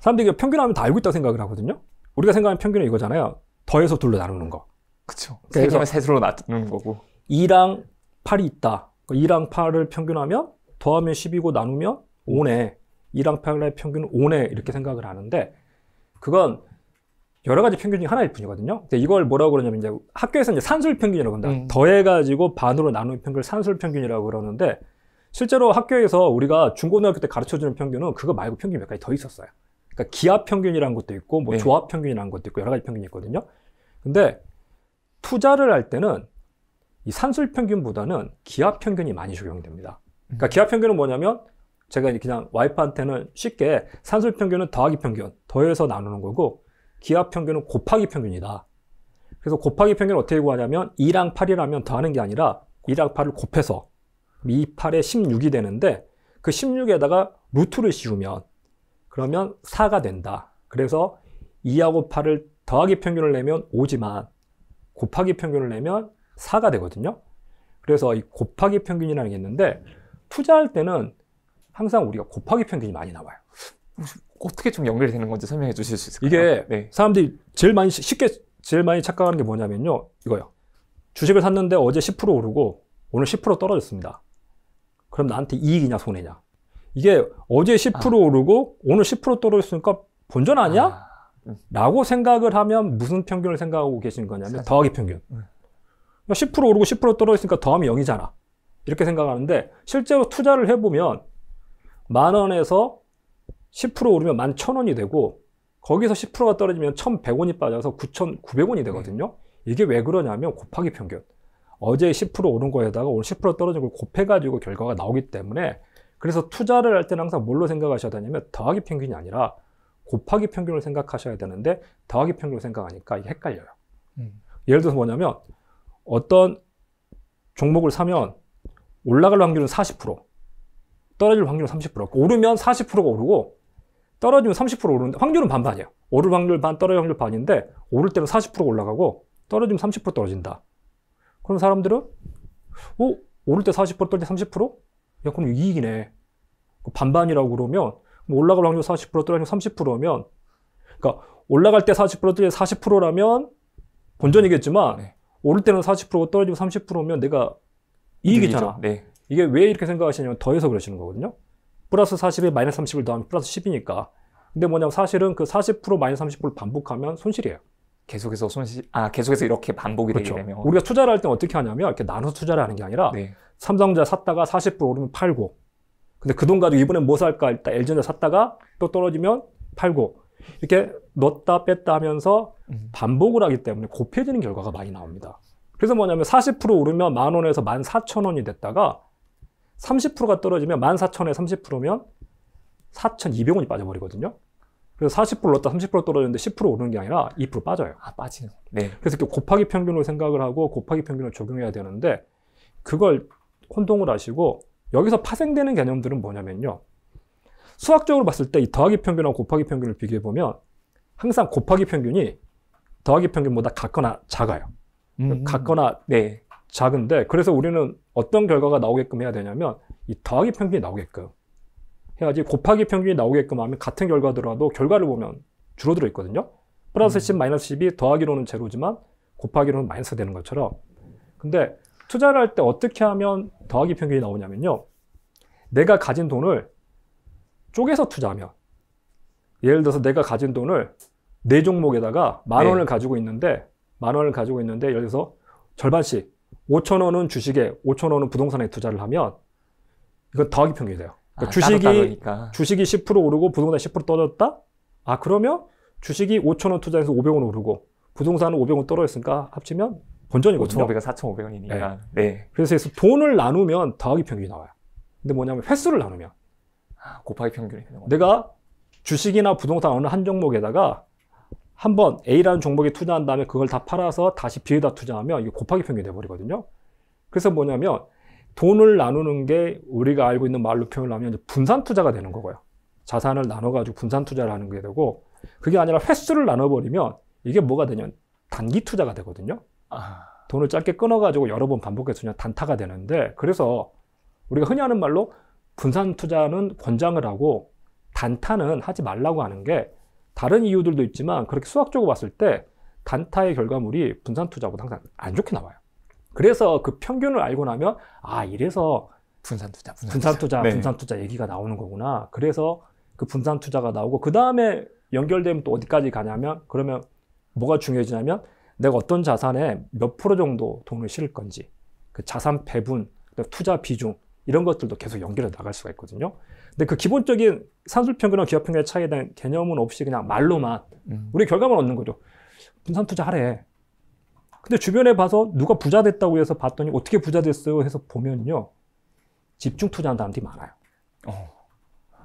사람들이 평균하면 다 알고 있다고 생각을 하거든요. 우리가 생각하는 평균은 이거잖아요. 더해서 둘로 나누는 거. 그렇죠. 그래서 그러니까 셋으로 나누는 거고. 2랑 8이 있다. 그러 그러니까 2랑 8을 평균하면 더하면 10이고 나누면 5네. 2랑팔의 평균 은 5네 이렇게 생각을 하는데 그건 여러 가지 평균 중에 하나일 뿐이거든요. 근데 이걸 뭐라고 그러냐면 이제 학교에서 이제 산술 평균이라고 한다. 음. 더해가지고 반으로 나누는 평균을 산술 평균이라고 그러는데 실제로 학교에서 우리가 중고등학교 때 가르쳐주는 평균은 그거 말고 평균 몇 가지 더 있었어요. 그러니까 기하 평균이라는 것도 있고 뭐 네. 조합 평균이라는 것도 있고 여러 가지 평균이 있거든요. 근데 투자를 할 때는 이 산술 평균보다는 기하 평균이 많이 적용됩니다. 그러니까 음. 기하 평균은 뭐냐면 제가 그냥 와이프한테는 쉽게 산술 평균은 더하기 평균, 더해서 나누는 거고 기압 평균은 곱하기 평균이다. 그래서 곱하기 평균 어떻게 구하냐면 2랑 8이라면 더하는 게 아니라 1랑 8을 곱해서 2, 8에 16이 되는데 그 16에다가 루트를 씌우면 그러면 4가 된다. 그래서 2하고 8을 더하기 평균을 내면 5지만 곱하기 평균을 내면 4가 되거든요. 그래서 이 곱하기 평균이라는 게 있는데 투자할 때는 항상 우리가 곱하기 평균이 많이 나와요. 어떻게 좀 연결이 되는 건지 설명해 주실 수 있을까요? 이게 네. 사람들이 제일 많이 쉽게 제일 많이 착각하는 게 뭐냐면요. 이거요. 주식을 샀는데 어제 10% 오르고 오늘 10% 떨어졌습니다. 그럼 나한테 이익이냐 손해냐? 이게 어제 10% 아. 오르고 오늘 10% 떨어졌으니까 본전 아니야? 아. 라고 생각을 하면 무슨 평균을 생각하고 계신 거냐면 사실. 더하기 평균. 음. 10% 그러니까 오르고 10% 떨어졌으니까 더하면 0이잖아. 이렇게 생각하는데 실제로 투자를 해보면 만 원에서 10% 오르면 만 천원이 되고 거기서 10%가 떨어지면 1,100원이 빠져서 9,900원이 되거든요. 네. 이게 왜 그러냐면 곱하기 평균. 어제 10% 오른 거에다가 오늘 10% 떨어진 걸 곱해가지고 결과가 나오기 때문에 그래서 투자를 할 때는 항상 뭘로 생각하셔야 되냐면 더하기 평균이 아니라 곱하기 평균을 생각하셔야 되는데 더하기 평균을 생각하니까 이게 헷갈려요. 음. 예를 들어서 뭐냐면 어떤 종목을 사면 올라갈 확률은 40%, 떨어질 확률은 30% 오르면 40%가 오르고 떨어지면 30% 오르는데 확률은 반반이에요. 오를 확률 반, 떨어질 확률 반인데 오를 때는 40% 올라가고 떨어지면 30% 떨어진다. 그럼 사람들은 오, 어? 오를 때 40%, 떨어질 때 30%? 야, 그럼 이익이네. 그 반반이라고 그러면 뭐 올라갈 확률 40%, 떨어질 확 30%면 그러니까 올라갈 때 40%, 떨어질 때 40%라면 본전이겠지만 네. 오를 때는 4 0 떨어지면 30%면 내가 이익이잖아. 네. 이게 왜 이렇게 생각하시냐면 더해서 그러시는 거거든요. 플러스 40에 마이너스 30을 더하면 플러스 10이니까. 근데 뭐냐면 사실은 그 40% 마이너스 30%를 반복하면 손실이에요. 계속해서 손실, 아, 계속해서 이렇게 반복이 그렇죠. 우리가 투자를 할 때는 어떻게 하냐면 이렇게 나눠서 투자를 하는 게 아니라 네. 삼성전자 샀다가 40% 오르면 팔고. 근데 그 돈 가지고 이번에뭐 살까? 일단 엘 g 전자 샀다가 또 떨어지면 팔고. 이렇게 넣었다 뺐다 하면서 음. 반복을 하기 때문에 곱해지는 결과가 많이 나옵니다. 그래서 뭐냐면 40% 오르면 만 원에서 만 사천 원이 됐다가 30%가 떨어지면 14,000에 30%면 4,200원이 빠져버리거든요. 그래서 40% 올랐다 30% 떨어졌는데 10% 오르는 게 아니라 2% 빠져요. 아, 빠지는. 네. 그래서 곱하기 평균으로 생각을 하고 곱하기 평균을 적용해야 되는데 그걸 혼동을 하시고 여기서 파생되는 개념들은 뭐냐면요. 수학적으로 봤을 때 이 더하기 평균하고 곱하기 평균을 비교해 보면 항상 곱하기 평균이 더하기 평균보다 같거나 작아요. 음. 같거나 네. 작은데 그래서 우리는 어떤 결과가 나오게끔 해야 되냐면 이 더하기 평균이 나오게끔 해야지 곱하기 평균이 나오게끔 하면 같은 결과더라도 결과를 보면 줄어들어 있거든요. 플러스 10, 음. 마이너스 10이 더하기로는 제로지만 곱하기로는 마이너스 되는 것처럼. 근데 투자를 할 때 어떻게 하면 더하기 평균이 나오냐면요. 내가 가진 돈을 쪼개서 투자하면 예를 들어서 내가 가진 돈을 네 종목에다가 만 네. 원을 네. 가지고 있는데 만 원을 가지고 있는데 예를 들어서 절반씩 5천 원은 주식에 5천 원은 부동산에 투자를 하면 이건 더하기 평균이 돼요. 그러니까 아, 주식이 주식이 10% 오르고 부동산이 10% 떨어졌다. 아 그러면 주식이 5천 원 투자해서 500원 오르고 부동산은 500원 떨어졌으니까 합치면 본전이거든요. 5,500원, 4,500원이니까. 네. 네. 그래서, 돈을 나누면 더하기 평균이 나와요. 근데 뭐냐면 횟수를 나누면 아, 곱하기 평균이 되는 거예 내가 주식이나 부동산 어느 한 종목에다가 한번 A라는 종목에 투자한 다음에 그걸 다 팔아서 다시 B에다 투자하면 이게 곱하기 평균이 돼버리거든요. 그래서 뭐냐면 돈을 나누는 게 우리가 알고 있는 말로 표현을 하면 분산 투자가 되는 거고요. 자산을 나눠가지고 분산 투자를 하는 게 되고 그게 아니라 횟수를 나눠버리면 이게 뭐가 되냐 단기 투자가 되거든요. 아... 돈을 짧게 끊어가지고 여러 번 반복해서 그냥 단타가 되는데 그래서 우리가 흔히 하는 말로 분산 투자는 권장을 하고 단타는 하지 말라고 하는 게 다른 이유들도 있지만 그렇게 수학적으로 봤을 때 단타의 결과물이 분산 투자보다 항상 안 좋게 나와요. 그래서 그 평균을 알고 나면 아 이래서 분산 투자, 분산, 분산 투자, 네. 분산 투자 얘기가 나오는 거구나. 그래서 그 분산 투자가 나오고 그 다음에 연결되면 또 어디까지 가냐면 그러면 뭐가 중요해지냐면 내가 어떤 자산에 몇 프로 정도 돈을 실을 건지 그 자산 배분, 투자 비중 이런 것들도 계속 연결해 나갈 수가 있거든요. 근데 그 기본적인 산술평균과 기업평균의 차이에 대한 개념은 없이 그냥 말로만 음. 우리 결과만 얻는 거죠. 분산 투자하래. 근데 주변에 봐서 누가 부자 됐다고 해서 봤더니 어떻게 부자 됐어요 해서 보면요. 집중 투자한 사람들이 많아요. 어.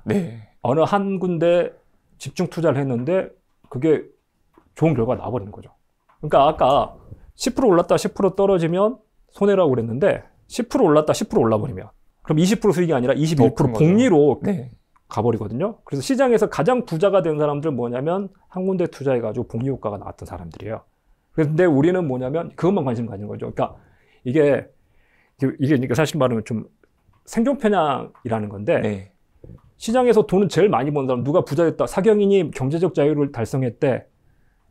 네. 어느 한 군데 집중 투자를 했는데 그게 좋은 결과가 나버리는 와 거죠. 그러니까 아까 10% 올랐다 10% 떨어지면 손해라고 그랬는데 10% 올랐다 10% 올라버리면 그럼 20% 수익이 아니라 22% 복리로 네. 가버리거든요. 그래서 시장에서 가장 부자가 된 사람들 은 뭐냐면 한 군데 투자해가지고 복리 효과가 나왔던 사람들이에요. 그런데 우리는 뭐냐면 그것만 관심 가진 거죠. 그러니까 이게 이게 그러니까 사실 말하면 좀 생존 편향이라는 건데 네. 시장에서 돈을 제일 많이 번 사람 누가 부자였다 사경인이 경제적 자유를 달성했대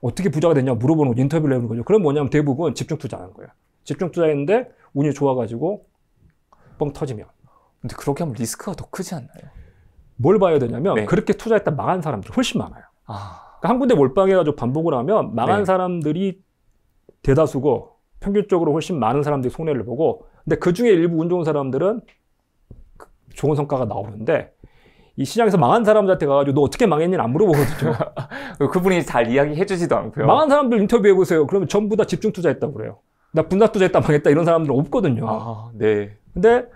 어떻게 부자가 됐냐 물어보는 인터뷰를 해보는 거죠. 그럼 뭐냐면 대부분 집중 투자하는 거예요. 집중 투자했는데 운이 좋아가지고 뻥 터지면 근데 그렇게 하면 리스크가 더 크지 않나요? 뭘 봐야 되냐면 네. 그렇게 투자했다 망한 사람들이 훨씬 많아요. 아. 그러니까 한 군데 몰빵해가지고 반복을 하면 망한 네. 사람들이 대다수고 평균적으로 훨씬 많은 사람들이 손해를 보고 근데 그 중에 일부 운 좋은 사람들은 그 좋은 성과가 나오는데 이 시장에서 망한 사람들한테 가가지고 너 어떻게 망했니는 안 물어보거든요. 그분이 잘 이야기해 주지도 않고요. 망한 사람들 인터뷰해 보세요. 그러면 전부 다 집중 투자했다고 그래요. 나 분산 투자했다 망했다 이런 사람들은 없거든요. 아, 네. 근데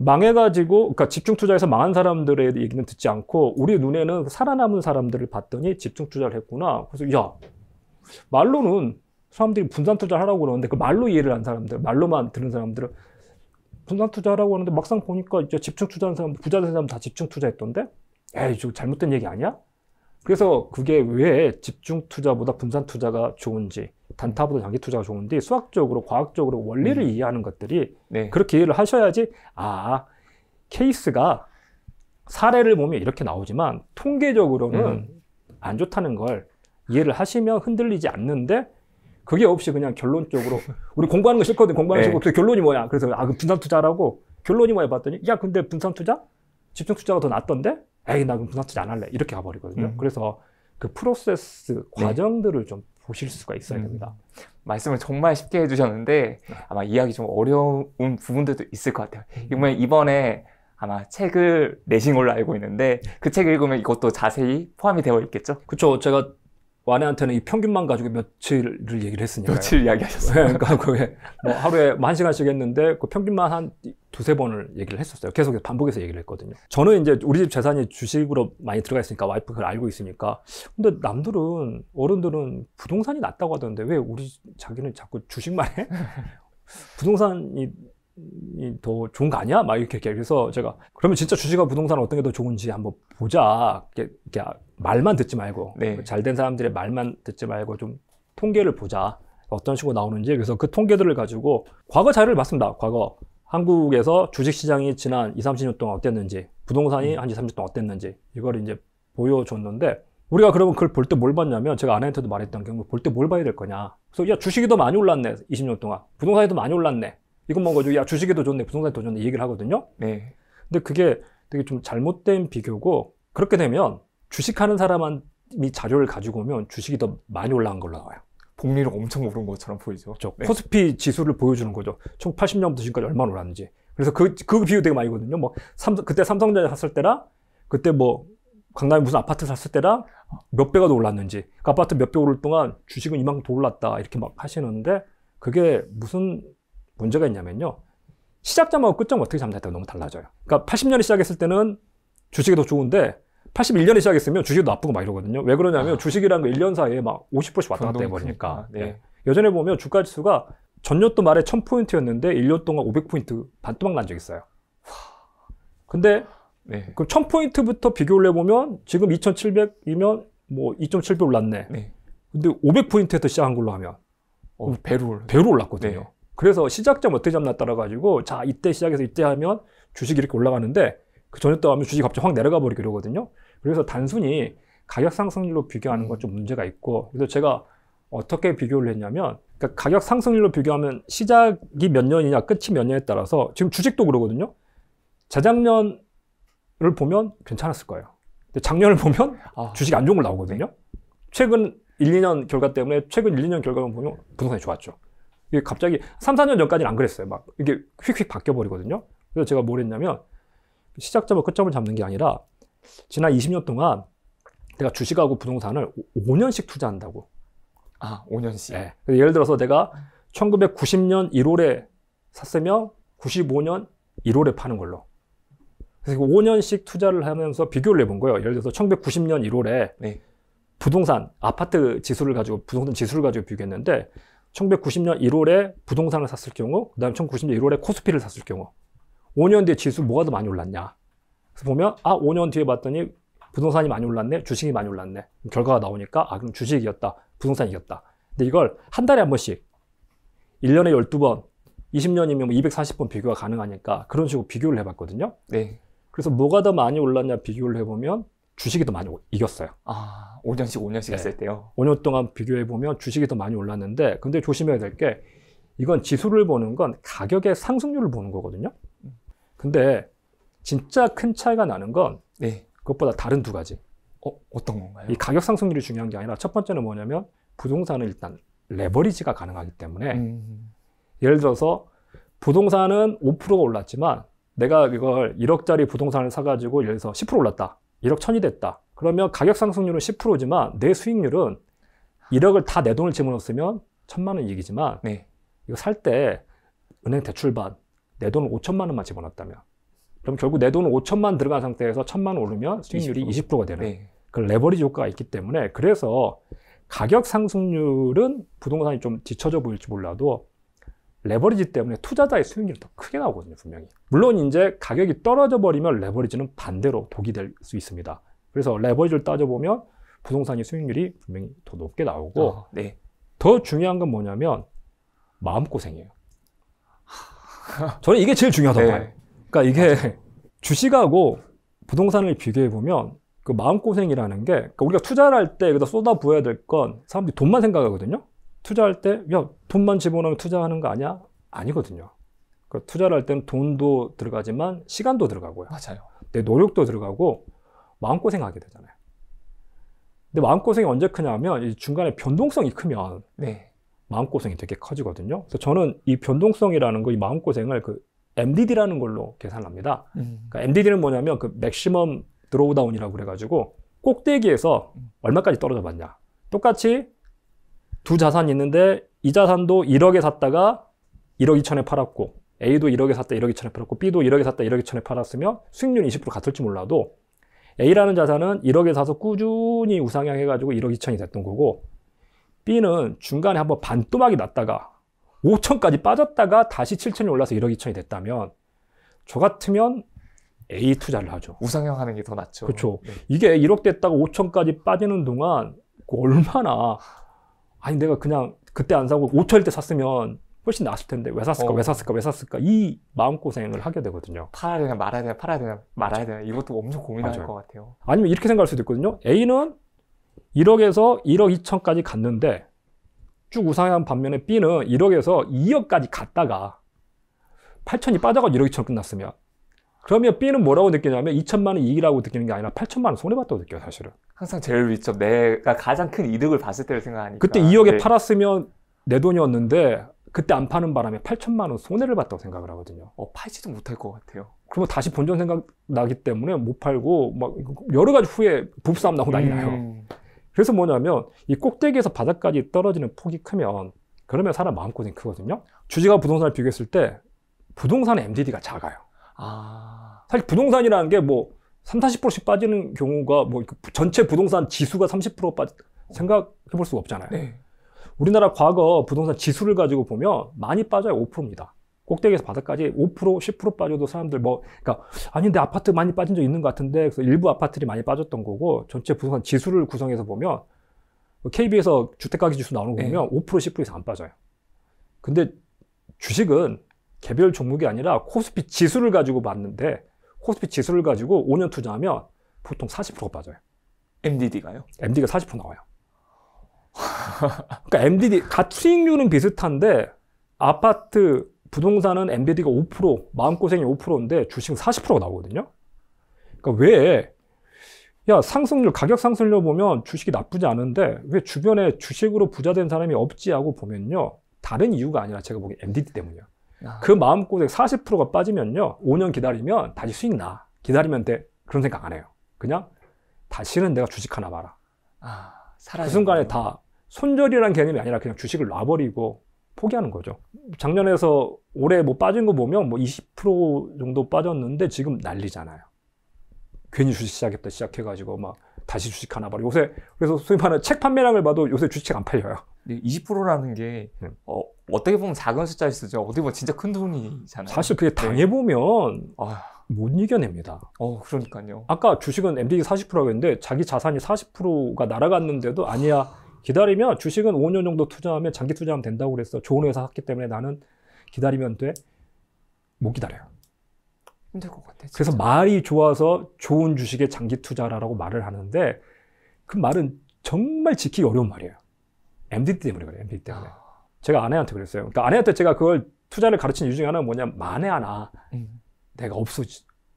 망해가지고, 그러니까 집중 투자해서 망한 사람들의 얘기는 듣지 않고, 우리 눈에는 살아남은 사람들을 봤더니 집중 투자를 했구나. 그래서, 야, 말로는 사람들이 분산 투자를 하라고 그러는데, 그 말로 이해를 한 사람들, 말로만 들은 사람들은 분산 투자하라고 하는데, 막상 보니까 이제 집중 투자한 사람, 부자 된 사람 다 집중 투자했던데? 에이, 저 잘못된 얘기 아니야? 그래서 그게 왜 집중 투자보다 분산 투자가 좋은지 단타보다 장기 투자가 좋은지 수학적으로 과학적으로 원리를 음. 이해하는 것들이 네. 그렇게 이해를 하셔야지 아 케이스가 사례를 보면 이렇게 나오지만 통계적으로는 음. 안 좋다는 걸 이해를 하시면 흔들리지 않는데 그게 없이 그냥 결론적으로 우리 공부하는 거 싫거든 공부하는 네. 거 싫고 그 결론이 뭐야 그래서 아 그 분산 투자라고 결론이 뭐야 봤더니 야 근데 분산 투자 집중 투자가 더 낫던데 에이 나 그럼 분사투자 안 할래 이렇게 가버리거든요. 음. 그래서 그 프로세스 네. 과정들을 네. 좀 보실 수가 있어야 음. 됩니다. 말씀을 정말 쉽게 해주셨는데 네. 아마 이야기 좀 어려운 부분들도 있을 것 같아요. 음. 이번에 이번에 아마 책을 내신 걸로 알고 있는데 네. 그책 읽으면 이것도 자세히 포함이 되어 있겠죠? 그렇죠. 제가 와내한테는이 평균만 가지고 며칠을 얘기를 했으니까. 며칠 이야기하셨어요. 네, 그러니까 그게 뭐 하루에 뭐한 시간씩 했는데 그 평균만 한 두세 번을 얘기를 했었어요. 계속 반복해서 얘기를 했거든요. 저는 이제 우리 집 재산이 주식으로 많이 들어가 있으니까 와이프가 그걸 알고 있으니까. 근데 남들은, 어른들은 부동산이 낫다고 하던데 왜 우리 자기는 자꾸 주식만 해? 부동산이 더 좋은 거 아니야? 막 이렇게, 얘기해서 제가 그러면 진짜 주식과 부동산 어떤 게 더 좋은지 한번 보자 이렇게, 이렇게 말만 듣지 말고 네. 그 잘된 사람들의 말만 듣지 말고 좀 통계를 보자 어떤 식으로 나오는지 그래서 그 통계들을 가지고 과거 자료를 봤습니다 과거 한국에서 주식시장이 지난 2, 30년 동안 어땠는지 부동산이 음. 한 2, 30년 동안 어땠는지 이걸 이제 보여줬는데 우리가 그러면 그걸 볼 때 뭘 봤냐면 제가 아내한테도 말했던 경우 뭐 볼때 뭘 봐야 될 거냐 그래서 야 주식이 더 많이 올랐네 20년 동안 부동산이 더 많이 올랐네 이건 뭔가죠 야 주식이 더 좋네 부동산이 더 좋네 이 얘기를 하거든요 네. 근데 그게 되게 좀 잘못된 비교고 그렇게 되면 주식하는 사람이 자료를 가지고 오면 주식이 더 많이 올라간 걸로 나와요. 복리를 엄청 오른 것처럼 보이죠. 그렇죠. 네. 코스피 지수를 보여주는 거죠. 총8 0년부터 지금까지 얼마나 올랐는지. 그래서 그, 그 비유 되게 많이 거든요. 뭐, 삼, 그때 삼성전자 샀을 때랑, 그때 뭐, 강남에 무슨 아파트 샀을 때랑 몇 배가 더 올랐는지. 그 아파트 몇 배 오를 동안 주식은 이만큼 더 올랐다. 이렇게 막 하시는데, 그게 무슨 문제가 있냐면요. 시작점하고 끝점 어떻게 잡느냐에 따라 너무 달라져요. 그러니까 80년에 시작했을 때는 주식이 더 좋은데, 81년에 시작했으면 주식이 나쁘고 막 이러거든요. 왜 그러냐면 아. 주식이라는 거 1년 사이에 막 50%씩 왔다 갔다 해버리니까. 네. 네. 예전에 보면 주가 지수가 전년도 말에 1000포인트였는데 1년 동안 500포인트 반토막 난 적 있어요. 근데 네. 그럼 1000포인트부터 비교를 해보면 지금 2700이면 뭐 2.7배 올랐네. 네. 근데 500포인트에서 시작한 걸로 하면 어, 배로, 배로 올랐거든요. 네. 그래서 시작점 어떻게 잡나 따라가지고 자 이때 시작해서 이때 하면 주식이 이렇게 올라가는데 그 전에 또 하면 주식이 갑자기 확 내려가 버리고 이러거든요. 그래서 단순히 가격 상승률로 비교하는 건좀 음. 문제가 있고 그래서 제가 어떻게 비교를 했냐면 그러니까 가격 상승률로 비교하면 시작이 몇 년이냐 끝이 몇 년에 따라서 지금 주식도 그러거든요. 재작년을 보면 괜찮았을 거예요. 근데 작년을 보면 아. 주식이 안 좋은 걸 나오거든요. 최근 1, 2년 결과 때문에 최근 1, 2년 결과만 보면 부동산이 좋았죠. 이게 갑자기 3, 4년 전까지는 안 그랬어요. 막 이게 휙휙 바뀌어 버리거든요. 그래서 제가 뭘 했냐면 시작점을 끝점을 잡는 게 아니라 지난 20년 동안 내가 주식하고 부동산을 5년씩 투자한다고. 아, 5년씩. 네. 예. 예를 들어서 내가 1990년 1월에 샀으면 95년 1월에 파는 걸로. 그래서 5년씩 투자를 하면서 비교를 해본 거예요. 예를 들어서 1990년 1월에 네. 부동산 아파트 지수를 가지고 부동산 지수를 가지고 비교했는데 1990년 1월에 부동산을 샀을 경우, 그다음에 1990년 1월에 코스피를 샀을 경우, 5년 뒤에 지수 뭐가 더 많이 올랐냐. 그래서 보면 아 5년 뒤에 봤더니 부동산이 많이 올랐네, 주식이 많이 올랐네. 결과가 나오니까 아 그럼 주식이었다, 부동산이 겼다 근데 이걸 한 달에 한 번씩 1년에 12번, 20년이면 240번 비교가 가능하니까 그런 식으로 비교를 해봤거든요. 네. 그래서 뭐가 더 많이 올랐냐 비교를 해보면 주식이 더 많이 이겼어요. 아, 5년씩 5년씩 했을 때요. 5년 동안 비교해보면 주식이 더 많이 올랐는데 근데 조심해야 될 게 이건 지수를 보는 건 가격의 상승률을 보는 거거든요. 근데 진짜 큰 차이가 나는 건 네. 그것보다 다른 두 가지. 어, 어떤 건가요? 이 가격 상승률이 중요한 게 아니라 첫 번째는 뭐냐면 부동산은 일단 레버리지가 가능하기 때문에 음. 예를 들어서 부동산은 5%가 올랐지만 내가 이걸 1억짜리 부동산을 사가지고 예를 들어서 10% 올랐다. 1억 1000이 됐다. 그러면 가격 상승률은 10%지만 내 수익률은 1억을 다 내 돈을 집어넣었으면 천만 원 이익이지만 네. 이거 살 때 은행 대출반 내돈을 5천만 원만 집어넣었다면 그럼 결국 내돈을 5천만 들어간 상태에서 천만 오르면 수익률이 20%, 가 되는 네. 그 레버리지 효과가 있기 때문에 그래서 가격 상승률은 부동산이 좀 뒤쳐져 보일지 몰라도 레버리지 때문에 투자자의 수익률이 더 크게 나오거든요, 분명히. 물론 이제 가격이 떨어져 버리면 레버리지는 반대로 독이 될 수 있습니다. 그래서 레버리지를 따져보면 부동산이 수익률이 분명히 더 높게 나오고 아, 네. 더 중요한 건 뭐냐면 마음고생이에요. 저는 이게 제일 중요하다고 봐요. 네. 그러니까 이게 맞아 주식하고 부동산을 비교해 보면 그 마음고생이라는 게 그러니까 우리가 투자를 할때 여기다 쏟아부어야 될 건 사람들이 돈만 생각하거든요. 투자할 때야 돈만 집어넣으면 투자하는 거 아니야? 아니거든요. 그러니까 투자를 할 때는 돈도 들어가지만 시간도 들어가고요. 맞아요. 내 노력도 들어가고 마음고생하게 되잖아요. 근데 마음고생이 언제 크냐면 이 중간에 변동성이 크면 네. 마음고생이 되게 커지거든요. 그래서 저는 이 변동성이라는 거, 이 마음고생을 그 MDD라는 걸로 계산합니다. 음. 그러니까 MDD는 뭐냐면 그 맥시멈 드로우다운이라고 그래가지고 꼭대기에서 얼마까지 떨어져 봤냐. 똑같이 두 자산이 있는데 이 자산도 1억에 샀다가 1억 2천에 팔았고 A도 1억에 샀다 1억 2천에 팔았고 B도 1억에 샀다 1억 2천에 팔았으면 수익률 20% 같을지 몰라도 A라는 자산은 1억에 사서 꾸준히 우상향해가지고 1억 2천이 됐던 거고 B는 중간에 한번 반토막이 났다가 5천까지 빠졌다가 다시 7천이 올라서 1억 2천이 됐다면 저 같으면 A 투자를 하죠. 우상향 하는 게 더 낫죠. 그렇죠. 네. 이게 1억 됐다가 5천까지 빠지는 동안 얼마나 아니 내가 그냥 그때 안 사고 5천일 때 샀으면 훨씬 나았을 텐데 왜 샀을까 어. 왜 샀을까 왜 샀을까 이 마음고생을 하게 되거든요. 팔아야 되나 말아야 되나 팔아야 되나 말아야 되나 이것도 엄청 고민할 맞것 같아요. 아니면 이렇게 생각할 수도 있거든요. A는 1억에서 1억 2천까지 갔는데 쭉 우상향한 반면에 B는 1억에서 2억까지 갔다가 8천이 빠져가 1억 2천 끝났으면 그러면 B는 뭐라고 느끼냐면 2천만 원 이익이라고 느끼는 게 아니라 8천만 원 손해봤다고 느껴요 사실은 항상 제일 위쪽 내가 가장 큰 이득을 봤을 때를 생각하니까 그때 2억에 네. 팔았으면 내 돈이었는데 그때 안 파는 바람에 8천만 원 손해를 봤다고 생각을 하거든요 어, 팔지도 못할 것 같아요 그러면 다시 본전 생각 나기 때문에 못 팔고 막 여러 가지 후에 부부싸움 나고 난리 나요 음... 그래서 뭐냐면 이 꼭대기에서 바닥까지 떨어지는 폭이 크면 그러면 사람 마음고생 크거든요. 주지가 부동산을 비교했을 때 부동산의 MDD가 작아요. 아... 사실 부동산이라는 게 뭐 3, 0 40%씩 빠지는 경우가 뭐 그 전체 부동산 지수가 30% 빠지 생각해 볼 수가 없잖아요. 네. 우리나라 과거 부동산 지수를 가지고 보면 많이 빠져요. 5%입니다. 꼭대기에서 바닥까지 5% 10% 빠져도 사람들 뭐 그러니까 아닌데 아파트 많이 빠진 적 있는 것 같은데 그래서 일부 아파트들이 많이 빠졌던 거고 전체 부동산 지수를 구성해서 보면 그 KB에서 주택가격 지수 나오는 거 네. 보면 네. 5% 10% 이상 안 빠져요. 근데 주식은 개별 종목이 아니라 코스피 지수를 가지고 봤는데 코스피 지수를 가지고 5년 투자하면 보통 40%가 빠져요. MDD가요? MDD가 40% 나와요. 그러니까 MDD 가 수익률은 비슷한데 아파트 부동산은 엔비디가 5% 마음고생이 5%인데 주식은 40%가 나오거든요. 그러니까 왜 야, 상승률, 가격 상승률 보면 주식이 나쁘지 않은데 왜 주변에 주식으로 부자 된 사람이 없지 하고 보면요. 다른 이유가 아니라 제가 보기엔 엔 d t 때문이에요. 아. 그 마음고생 40%가 빠지면요. 5년 기다리면 다시 수익 나. 기다리면 돼. 그런 생각 안 해요. 그냥 다시는 내가 주식 하나 봐라. 아, 그 순간에 다손절이라는 개념이 아니라 그냥 주식을 놔버리고 포기하는 거죠. 작년에서 올해 뭐 빠진 거 보면 뭐 20% 정도 빠졌는데 지금 난리잖아요. 괜히 주식 시작했다 시작해가지고 막 다시 주식 하나 봐. 요새 그래서 소위 말하는 책 판매량을 봐도 요새 주식 안 팔려요. 20%라는 게 네. 어, 떻게 보면 작은 숫자일 수죠. 어떻게 보면 진짜 큰 돈이잖아요. 사실 그게 당해 보면 네. 아. 못 이겨냅니다. 어, 그러니까요. 아까 주식은 MDG 40%라고 했는데 자기 자산이 40%가 날아갔는데도 아니야. 기다리면 주식은 5년 정도 투자하면 장기 투자하면 된다고 그랬어. 좋은 회사 샀기 때문에 나는 기다리면 돼. 못 기다려요. 힘들 것 같아. 진짜. 그래서 말이 좋아서 좋은 주식에 장기 투자라고 말을 하는데 그 말은 정말 지키기 어려운 말이에요. MD 때문에 그래요. MD 때문에. 제가 아내한테 그랬어요. 그러니까 아내한테 제가 그걸 투자를 가르친 이유 중에 하나는 뭐냐. 면 만에 하나 음. 내가 없어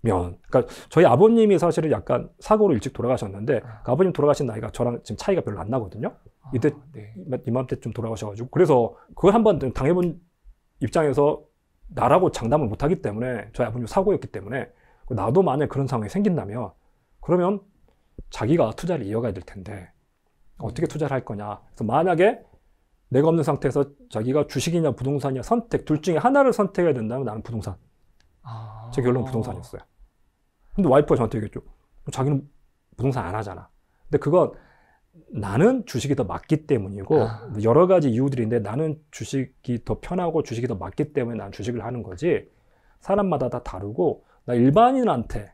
면, 그러니까 저희 아버님이 사실은 약간 사고로 일찍 돌아가셨는데 아. 그 아버님 돌아가신 나이가 저랑 지금 차이가 별로 안 나거든요. 아. 이때 아, 네. 이맘때쯤 돌아가셔가지고 그래서 그걸 한번 당해본 입장에서 나라고 장담을 못하기 때문에 저희 아버님 사고였기 때문에 그 나도 만약 그런 상황이 생긴다면 그러면 자기가 투자를 이어가야 될 텐데 어떻게 투자를 할 거냐. 그래서 만약에 내가 없는 상태에서 자기가 주식이냐 부동산이냐 선택 둘 중에 하나를 선택해야 된다면 나는 부동산. 아... 제 결론은 부동산이었어요. 근데 와이프가 저한테 얘기했죠. 자기는 부동산 안 하잖아. 근데 그건 나는 주식이 더 맞기 때문이고 아. 여러 가지 이유들인데 나는 주식이 더 편하고 주식이 더 맞기 때문에 난 주식을 하는 거지 사람마다 다 다르고 나 일반인한테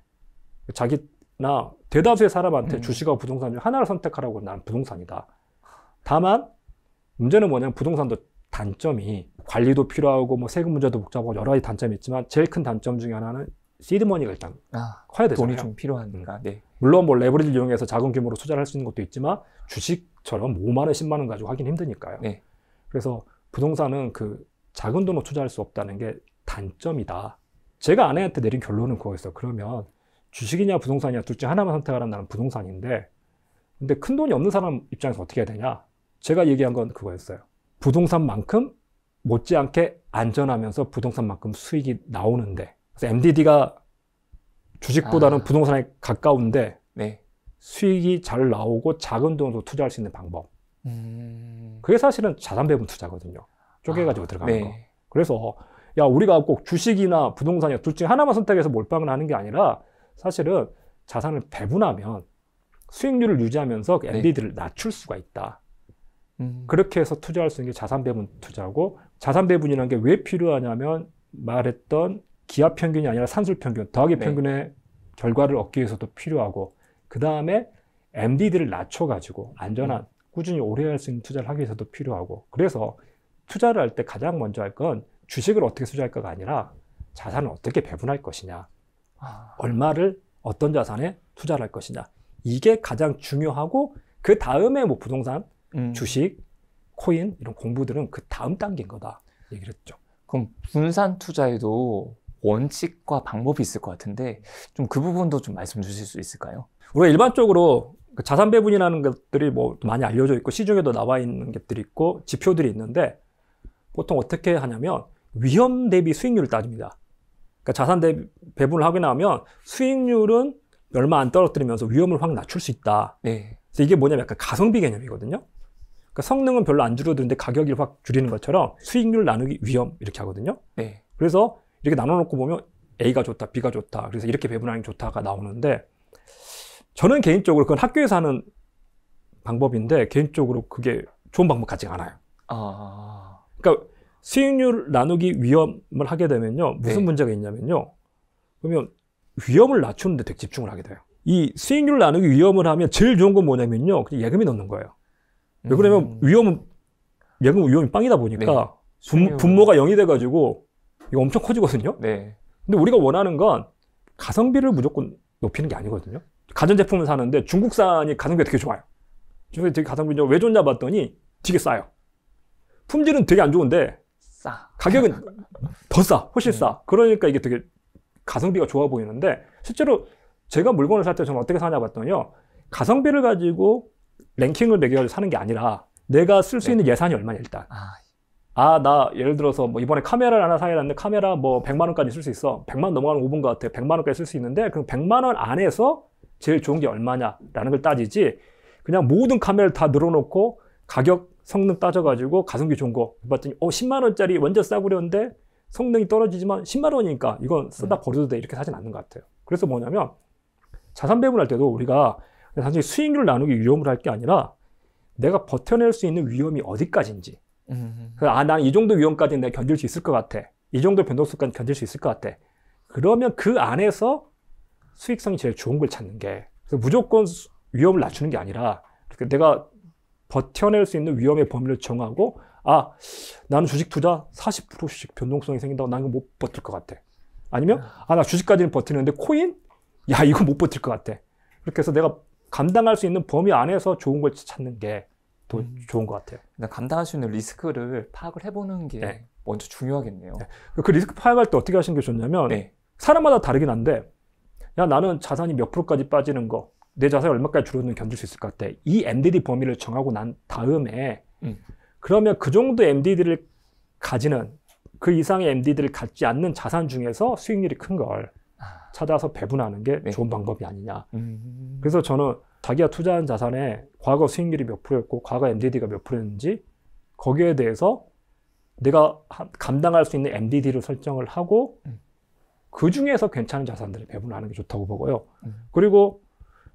자기나 대다수의 사람한테 음. 주식하고 부동산 중 하나를 선택하라고 나는 부동산이다. 다만 문제는 뭐냐면 부동산도 단점이 관리도 필요하고 뭐 세금 문제도 복잡하고 여러 가지 단점이 있지만 제일 큰 단점 중에 하나는 시드머니가 일단 아, 커야 되잖아요. 돈이 좀 필요하니까. 음. 네. 물론 뭐 레버리지를 이용해서 작은 규모로 투자를 할 수 있는 것도 있지만 주식처럼 5만 뭐 원, 10만 원 가지고 하긴 힘드니까요. 네. 그래서 부동산은 그 작은 돈으로 투자할 수 없다는 게 단점이다. 제가 아내한테 내린 결론은 그거였어요. 그러면 주식이냐 부동산이냐 둘중에 하나만 선택하라면 나는 부동산인데 근데 큰 돈이 없는 사람 입장에서 어떻게 해야 되냐? 제가 얘기한 건 그거였어요. 부동산만큼 못지않게 안전하면서 부동산만큼 수익이 나오는데 그래서 MDD가 주식보다는 아. 부동산에 가까운데 네. 수익이 잘 나오고 작은 돈으로 투자할 수 있는 방법. 음... 그게 사실은 자산 배분 투자거든요. 쪼개가지고 아, 들어가는 네. 거. 그래서 야 우리가 꼭 주식이나 부동산이나 둘 중에 하나만 선택해서 몰빵을 하는 게 아니라 사실은 자산을 배분하면 수익률을 유지하면서 네. MDD를 낮출 수가 있다. 음... 그렇게 해서 투자할 수 있는 게 자산 배분 투자고 자산 배분이라는 게 왜 필요하냐면 말했던 기압 평균이 아니라 산술 평균, 더하기 네. 평균의 결과를 얻기 위해서도 필요하고 그 다음에 MDD를 낮춰가지고 안전한 음. 꾸준히 오래 할 수 있는 투자를 하기 위해서도 필요하고 그래서 투자를 할 때 가장 먼저 할 건 주식을 어떻게 투자할까가 아니라 자산을 어떻게 배분할 것이냐 아... 얼마를 어떤 자산에 투자를 할 것이냐 이게 가장 중요하고 그 다음에 뭐 부동산, 음. 주식, 코인 이런 공부들은 그 다음 단계인 거다 얘기를 했죠. 그럼 분산 투자에도 원칙과 방법이 있을 것 같은데 좀 그 부분도 좀 말씀 주실 수 있을까요? 우리가 일반적으로 그 자산 배분이라는 것들이 뭐 많이 알려져 있고 시중에도 나와 있는 것들이 있고 지표들이 있는데 보통 어떻게 하냐면 위험 대비 수익률을 따집니다. 그러니까 자산 대비 배분을 하고 나면 수익률은 얼마 안 떨어뜨리면서 위험을 확 낮출 수 있다. 네. 그래서 이게 뭐냐면 약간 가성비 개념이거든요. 그러니까 성능은 별로 안 줄어드는데 가격이 확 줄이는 것처럼 수익률 나누기 위험 이렇게 하거든요. 네. 그래서 이렇게 나눠놓고 보면 A가 좋다, B가 좋다. 그래서 이렇게 배분하는 게 좋다가 나오는데 저는 개인적으로 그건 학교에서 하는 방법인데 개인적으로 그게 좋은 방법 같지 않아요. 아... 그러니까 수익률 나누기 위험을 하게 되면요 무슨 네. 문제가 있냐면요 그러면 위험을 낮추는데 되게 집중을 하게 돼요. 이 수익률 나누기 위험을 하면 제일 좋은 건 뭐냐면요 그냥 예금이 넣는 거예요. 음... 왜냐면 위험은 예금 위험이 빵이다 보니까 네. 분모가 영이 돼가지고 이거 엄청 커지거든요. 네. 근데 우리가 원하는 건 가성비를 무조건 높이는 게 아니거든요. 가전제품을 사는데 중국산이 가성비가 되게 좋아요. 중국산이 되게 가성비가 왜 좋냐 봤더니 되게 싸요. 품질은 되게 안 좋은데 싸. 가격은 더 싸. 훨씬 네. 싸. 그러니까 이게 되게 가성비가 좋아 보이는데 실제로 제가 물건을 살 때 저는 어떻게 사냐 봤더니요. 가성비를 가지고 랭킹을 매겨서 사는 게 아니라 내가 쓸수 네. 있는 예산이 얼마냐 일단. 아, 아, 나 예를 들어서 뭐 이번에 카메라를 하나 사야 되는데 카메라 뭐 100만 원까지 쓸 수 있어. 100만 넘어가는 5분 같아. 100만 원까지 쓸 수 있는데 그럼 100만 원 안에서 제일 좋은 게 얼마냐라는 걸 따지지 그냥 모든 카메라를 다 늘어놓고 가격 성능 따져가지고 가성비 좋은 거 봤더니 어 10만 원짜리 완전 싸구려인데 성능이 떨어지지만 10만 원이니까 이건 쓰다 음. 버려도 돼 이렇게 사진 않는 것 같아요. 그래서 뭐냐면 자산 배분할 때도 우리가 사실 수익률 나누기 위험을 할 게 아니라 내가 버텨낼 수 있는 위험이 어디까지인지 음. 아, 난 이 정도 위험까지 내가 견딜 수 있을 것 같아. 이 정도 변동성까지 견딜 수 있을 것 같아. 그러면 그 안에서 수익성이 제일 좋은 걸 찾는 게 그래서 무조건 위험을 낮추는 게 아니라 내가 버텨낼 수 있는 위험의 범위를 정하고 아 나는 주식 투자 40%씩 변동성이 생긴다고 나는 못 버틸 것 같아 아니면 아나 주식까지는 버티는데 코인 야 이거 못 버틸 것 같아 그렇게 해서 내가 감당할 수 있는 범위 안에서 좋은 걸 찾는 게더 음. 좋은 것 같아요. 감당할 수 있는 리스크를 파악을 해보는 게 네. 먼저 중요하겠네요. 네. 그 리스크 파악할 때 어떻게 하시는 게 좋냐면 네. 사람마다 다르긴 한데 야 나는 자산이 몇 프로까지 빠지는 거, 내 자산이 얼마까지 줄어드 견딜 수 있을 것 같아. 이 MDD 범위를 정하고 난 다음에 음. 그러면 그 정도 MDD를 가지는 그 이상의 MDD를 갖지 않는 자산 중에서 수익률이 큰걸 아. 찾아서 배분하는 게 네. 좋은 방법이 아니냐. 음. 그래서 저는 자기가 투자한 자산에 과거 수익률이 몇 프로였고 과거 MDD가 몇 프로였는지 거기에 대해서 내가 감당할 수 있는 MDD를 설정을 하고 음. 그 중에서 괜찮은 자산들을 배분하는 게 좋다고 보고요. 음. 그리고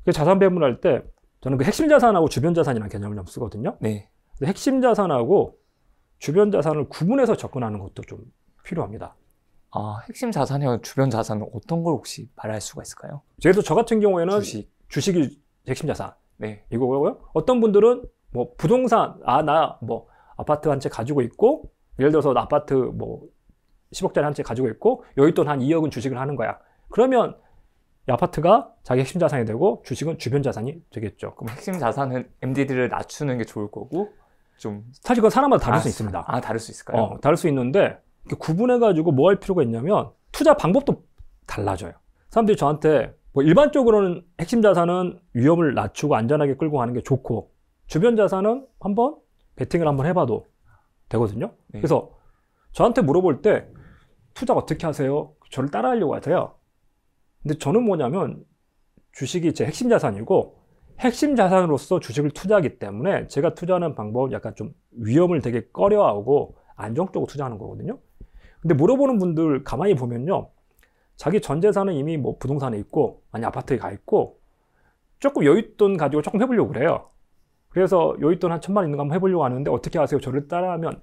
그 자산 배분할 때 저는 그 핵심 자산하고 주변 자산이라는 개념을 좀 쓰거든요. 네. 핵심 자산하고 주변 자산을 구분해서 접근하는 것도 좀 필요합니다. 아, 핵심 자산이나 주변 자산은 어떤 걸 혹시 말할 수가 있을까요? 예를 저 같은 경우에는 주식. 주식이 핵심 자산. 네. 이거고요. 어떤 분들은 뭐 부동산, 아, 나 뭐 아파트 한 채 가지고 있고, 예를 들어서 아파트 뭐 10억짜리 한 채 가지고 있고, 여윳돈 한 2억은 주식을 하는 거야. 그러면 아파트가 자기 핵심 자산이 되고 주식은 주변 자산이 되겠죠. 그럼 핵심 자산은 MDD를 낮추는 게 좋을 거고 좀 사실 그건 사람마다 다를 아, 수 있습니다. 아 다를 수 있을까요? 어, 다를 수 있는데 구분해가지고 뭐 할 필요가 있냐면 투자 방법도 달라져요. 사람들이 저한테 뭐 일반적으로는 핵심 자산은 위험을 낮추고 안전하게 끌고 가는 게 좋고 주변 자산은 한번 베팅을 한번 해봐도 되거든요. 네. 그래서 저한테 물어볼 때 투자 어떻게 하세요? 저를 따라하려고 하세요. 근데 저는 뭐냐면 주식이 제 핵심 자산이고 핵심 자산으로서 주식을 투자하기 때문에 제가 투자하는 방법은 약간 좀 위험을 되게 꺼려하고 안정적으로 투자하는 거거든요. 근데 물어보는 분들 가만히 보면요. 자기 전 재산은 이미 뭐 부동산에 있고, 아니 아파트에 가 있고, 조금 여윳돈 가지고 조금 해보려고 그래요. 그래서 여윳돈 한 천만 있는 거 한번 해보려고 하는데 어떻게 하세요? 저를 따라하면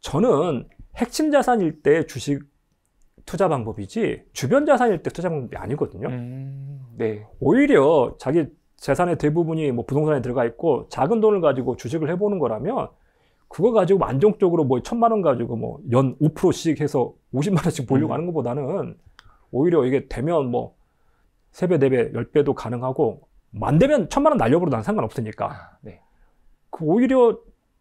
저는 핵심 자산일 때 주식 투자 방법이지 주변 자산일 때 투자 방법이 아니거든요. 음, 네. 오히려 자기 재산의 대부분이 뭐 부동산에 들어가 있고 작은 돈을 가지고 주식을 해보는 거라면 그거 가지고 안정적으로 뭐 천만 원 가지고 뭐 연 5%씩 해서 50만 원씩 벌려고 음. 하는 것보다는 오히려 이게 되면 뭐 세배 네배 열배도 가능하고 만 되면 천만 원 날려버려도 난 상관없으니까. 아, 네. 그 오히려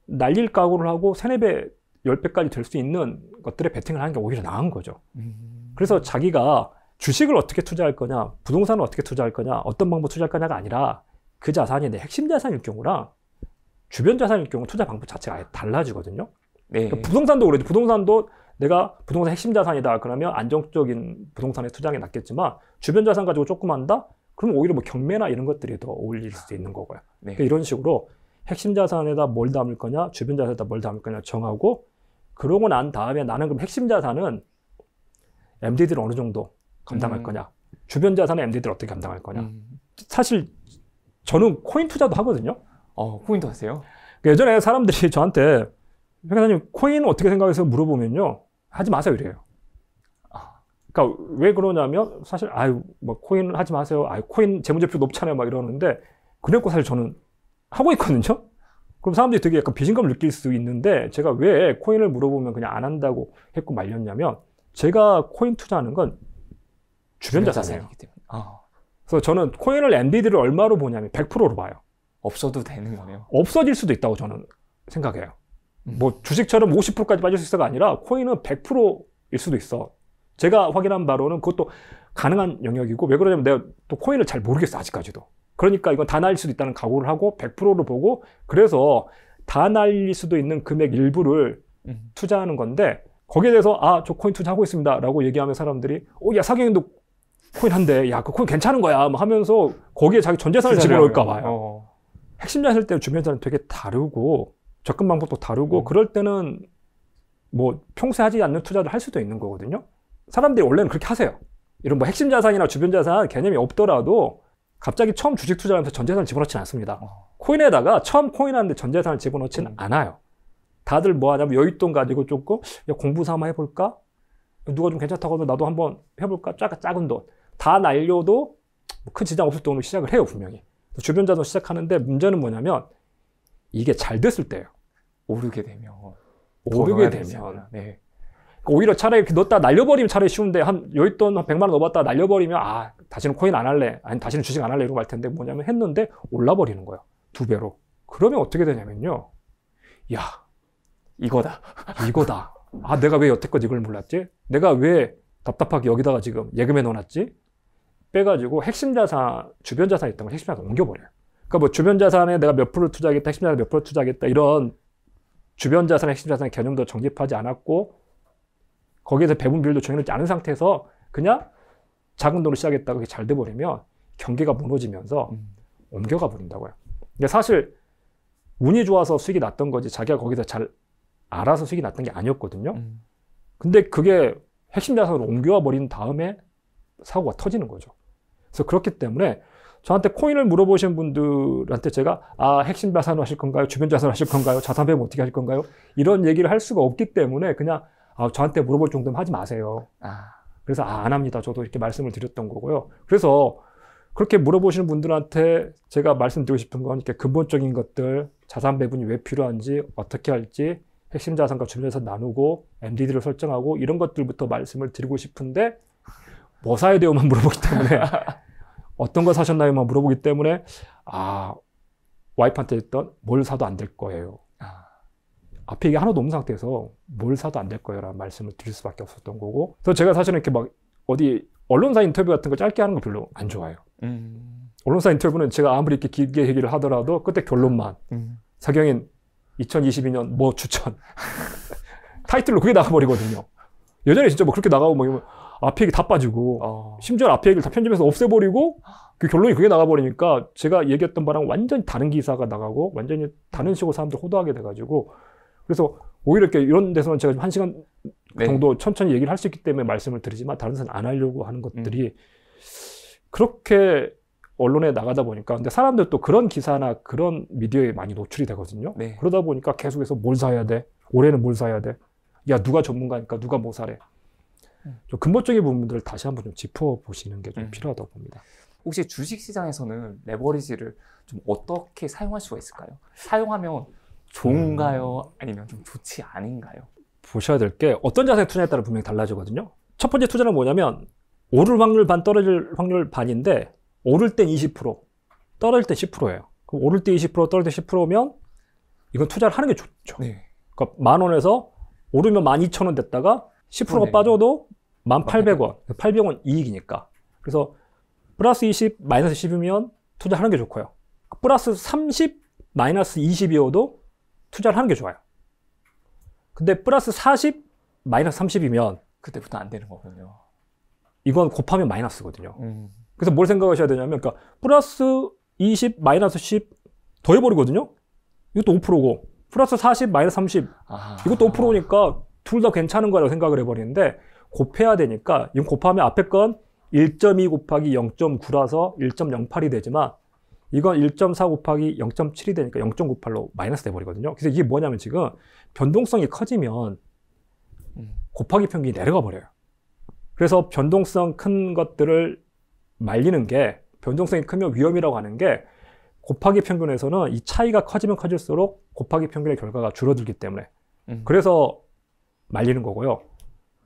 날릴 각오를 하고 세네 배 열배까지 될 수 있는 것들에 베팅을 하는 게 오히려 나은 거죠. 음. 그래서 자기가 주식을 어떻게 투자할 거냐, 부동산을 어떻게 투자할 거냐, 어떤 방법 투자할 거냐가 아니라 그 자산이 내 핵심 자산일 경우랑 주변 자산일 경우 투자 방법 자체가 아예 달라지거든요. 네. 그러니까 부동산도 그래도 부동산도 내가 부동산 핵심 자산이다 그러면 안정적인 부동산에 투자하는 게 낫겠지만 주변 자산 가지고 조금 한다? 그럼 오히려 뭐 경매나 이런 것들이 더 어울릴 수 있는 거고요. 네. 그러니까 이런 식으로 핵심 자산에다 뭘 담을 거냐, 주변 자산에다 뭘 담을 거냐 정하고 그러고 난 다음에 나는 그럼 핵심 자산은 MD들을 어느 정도 감당할 음. 거냐, 주변 자산의 MD들을 어떻게 감당할 거냐. 음. 사실 저는 코인 투자도 하거든요. 어, 코인도 하세요? 그 예전에 사람들이 저한테 회계사님 코인 어떻게 생각해서 물어보면요 하지 마세요 이래요. 아, 그러니까 왜 그러냐면 사실 아유 뭐 코인 하지 마세요. 아 코인 재무제표 높잖아요 막 이러는데 그랬고 사실 저는 하고 있거든요. 그럼 사람들이 되게 약간 비신감을 느낄 수 있는데 제가 왜 코인을 물어보면 그냥 안 한다고 했고 말렸냐면 제가 코인 투자하는 건 주변 자산이에요. 아. 그래서 저는 코인을 엔비디를 얼마로 보냐면 100%로 봐요. 없어도 되는 거네요. 없어질 수도 있다고 저는 생각해요. 음. 뭐 주식처럼 50%까지 빠질 수 있어가 아니라 코인은 100%일 수도 있어. 제가 확인한 바로는 그것도 가능한 영역이고 왜 그러냐면 내가 또 코인을 잘 모르겠어 아직까지도. 그러니까 이건 다 날릴 수도 있다는 각오를 하고 100%로 보고 그래서 다 날릴 수도 있는 금액 일부를 음. 투자하는 건데 거기에 대해서 아 저 코인 투자하고 있습니다라고 얘기하면 사람들이 어야 사경인도 코인 한데 야그 코인 괜찮은 거야 하면서 거기에 자기 전 재산을 그 집어넣을까 봐요. 어. 핵심자 세을때 주변 사람 되게 다르고 접근 방법도 다르고 음. 그럴 때는 뭐 평소에 하지 않는 투자를 할 수도 있는 거거든요. 사람들이 원래는 그렇게 하세요. 이런 뭐 핵심 자산이나 주변 자산 개념이 없더라도 갑자기 처음 주식 투자하면서 전재산을 집어넣지는 않습니다. 어. 코인에다가 처음 코인하는데 전재산을 집어넣지는 음. 않아요. 다들 뭐 하냐면 여윳돈 가지고 조금 공부 삼아 해볼까? 누가 좀 괜찮다고 하면 나도 한번 해볼까? 작 작은 돈. 다 날려도 뭐 큰 지장 없을 돈으로 시작을 해요, 분명히. 주변자도 시작하는데 문제는 뭐냐면 이게 잘 됐을 때예요. 오르게 되면 오르게 되면 네. 그러니까 오히려 차라리 이렇게 넣었다 날려버리면 차라리 쉬운데 한 여윳돈 한 100만 원 넣어봤다 날려버리면 아 다시는 코인 안 할래 아니 다시는 주식 안 할래 이러고 말 텐데 뭐냐면 했는데 올라버리는 거예요 두 배로 그러면 어떻게 되냐면요 야 이거다 이거다 아 내가 왜 여태껏 이걸 몰랐지 내가 왜 답답하게 여기다가 지금 예금에 넣어놨지 빼가지고 핵심 자산, 주변 자산이 있던 걸 핵심 자산 옮겨버려요. 그러니까 뭐 주변 자산에 내가 몇 프로 투자하겠다, 핵심 자산에 몇 프로 투자하겠다, 이런 주변 자산, 핵심 자산의 개념도 정립하지 않았고, 거기에서 배분 비율도 정해놓지 않은 상태에서 그냥 작은 돈으로 시작했다 그게 잘 돼버리면 경계가 무너지면서 음. 옮겨가 버린다고요. 근데 사실 운이 좋아서 수익이 났던 거지 자기가 거기서 잘 알아서 수익이 났던 게 아니었거든요. 음. 근데 그게 핵심 자산으로 옮겨와 버린 다음에 사고가 터지는 거죠. 그래서 그렇기 때문에 저한테 코인을 물어보신 분들한테 제가 아 핵심 자산 하실 건가요? 주변 자산 하실 건가요? 자산 배분 어떻게 하실 건가요? 이런 얘기를 할 수가 없기 때문에 그냥 아, 저한테 물어볼 정도면 하지 마세요. 아. 그래서 아, 안 합니다. 저도 이렇게 말씀을 드렸던 거고요. 그래서 그렇게 물어보시는 분들한테 제가 말씀드리고 싶은 건 이렇게 근본적인 것들, 자산 배분이 왜 필요한지, 어떻게 할지, 핵심 자산과 주변 자산 나누고, MDD를 설정하고 이런 것들부터 말씀을 드리고 싶은데 뭐 사야 돼요만 물어보기 때문에 어떤 거 사셨나요만 물어보기 때문에 아 와이프한테 했던 뭘 사도 안 될 거예요. 아. 앞에 이게 하나도 없는 상태에서 뭘 사도 안 될 거예요라는 말씀을 드릴 수밖에 없었던 거고. 그래서 제가 사실은 이렇게 막 어디 언론사 인터뷰 같은 거 짧게 하는 거 별로 안 좋아해요. 음. 언론사 인터뷰는 제가 아무리 이렇게 길게 얘기를 하더라도 그때 결론만 음. 음. 사경인 2022년 뭐 추천 타이틀로 그게 나가버리거든요. 예전에 진짜 뭐 그렇게 나가고 뭐 이러면 앞에 얘기 다 빠지고 어. 심지어 앞에 얘기다 편집해서 없애버리고 아. 그 결론이 그게 나가버리니까 제가 얘기했던 바랑 완전히 다른 기사가 나가고 완전히 다른 음. 식으로 사람들 호도하게 돼가지고 그래서 오히려 이렇게 이런 데서는 제가 한 시간 네. 정도 네. 천천히 얘기를 할 수 있기 때문에 말씀을 드리지만 다른 데서는 안 하려고 하는 것들이 음. 그렇게 언론에 나가다 보니까 근데 사람들 또 그런 기사나 그런 미디어에 많이 노출이 되거든요. 네. 그러다 보니까 계속해서 뭘 사야 돼? 올해는 뭘 사야 돼? 야 누가 전문가니까 누가 뭐 사래? 음. 좀 근본적인 부분들을 다시 한번 좀 짚어보시는 게좀 음. 필요하다고 봅니다. 혹시 주식 시장에서는 레버리지를 좀 어떻게 사용할 수가 있을까요? 사용하면 좋은가요? 아니면 좀 좋지 않은가요? 보셔야 될 게 어떤 자산 투자에 따라 분명히 달라지거든요. 첫 번째 투자는 뭐냐면 오를 확률 반 떨어질 확률 반인데 오를 땐 20%, 떨어질 땐 10%예요. 그럼 오를 때 20%, 떨어질 때 10%면 이건 투자를 하는 게 좋죠. 네. 그러니까 만 원에서 오르면 12,000원 됐다가 10%가 어, 네. 빠져도 1,800원, 800원 이익이니까. 그래서 플러스 20, 마이너스 10이면 투자하는 게 좋고요. 플러스 30, 마이너스 20이어도 투자를 하는 게 좋아요. 근데 플러스 40, 마이너스 30이면 그때부터 안 되는 거거든요 이건 곱하면 마이너스거든요. 음. 그래서 뭘 생각하셔야 되냐면, 그러니까 플러스 20, 마이너스 10 더해버리거든요. 이것도 5%고, 플러스 40, 마이너스 30 아. 이것도 5%니까 둘다 괜찮은 거라고 생각을 해버리는데 곱해야 되니까 이 곱하면 앞에 건 1.2 곱하기 0.9라서 1.08이 되지만 이건 1.4 곱하기 0.7이 되니까 0.98로 마이너스 돼버리거든요. 그래서 이게 뭐냐면 지금 변동성이 커지면 곱하기 평균이 내려가 버려요. 그래서 변동성 큰 것들을 말리는 게 변동성이 크면 위험이라고 하는 게 곱하기 평균에서는 이 차이가 커지면 커질수록 곱하기 평균의 결과가 줄어들기 때문에 음. 그래서 말리는 거고요.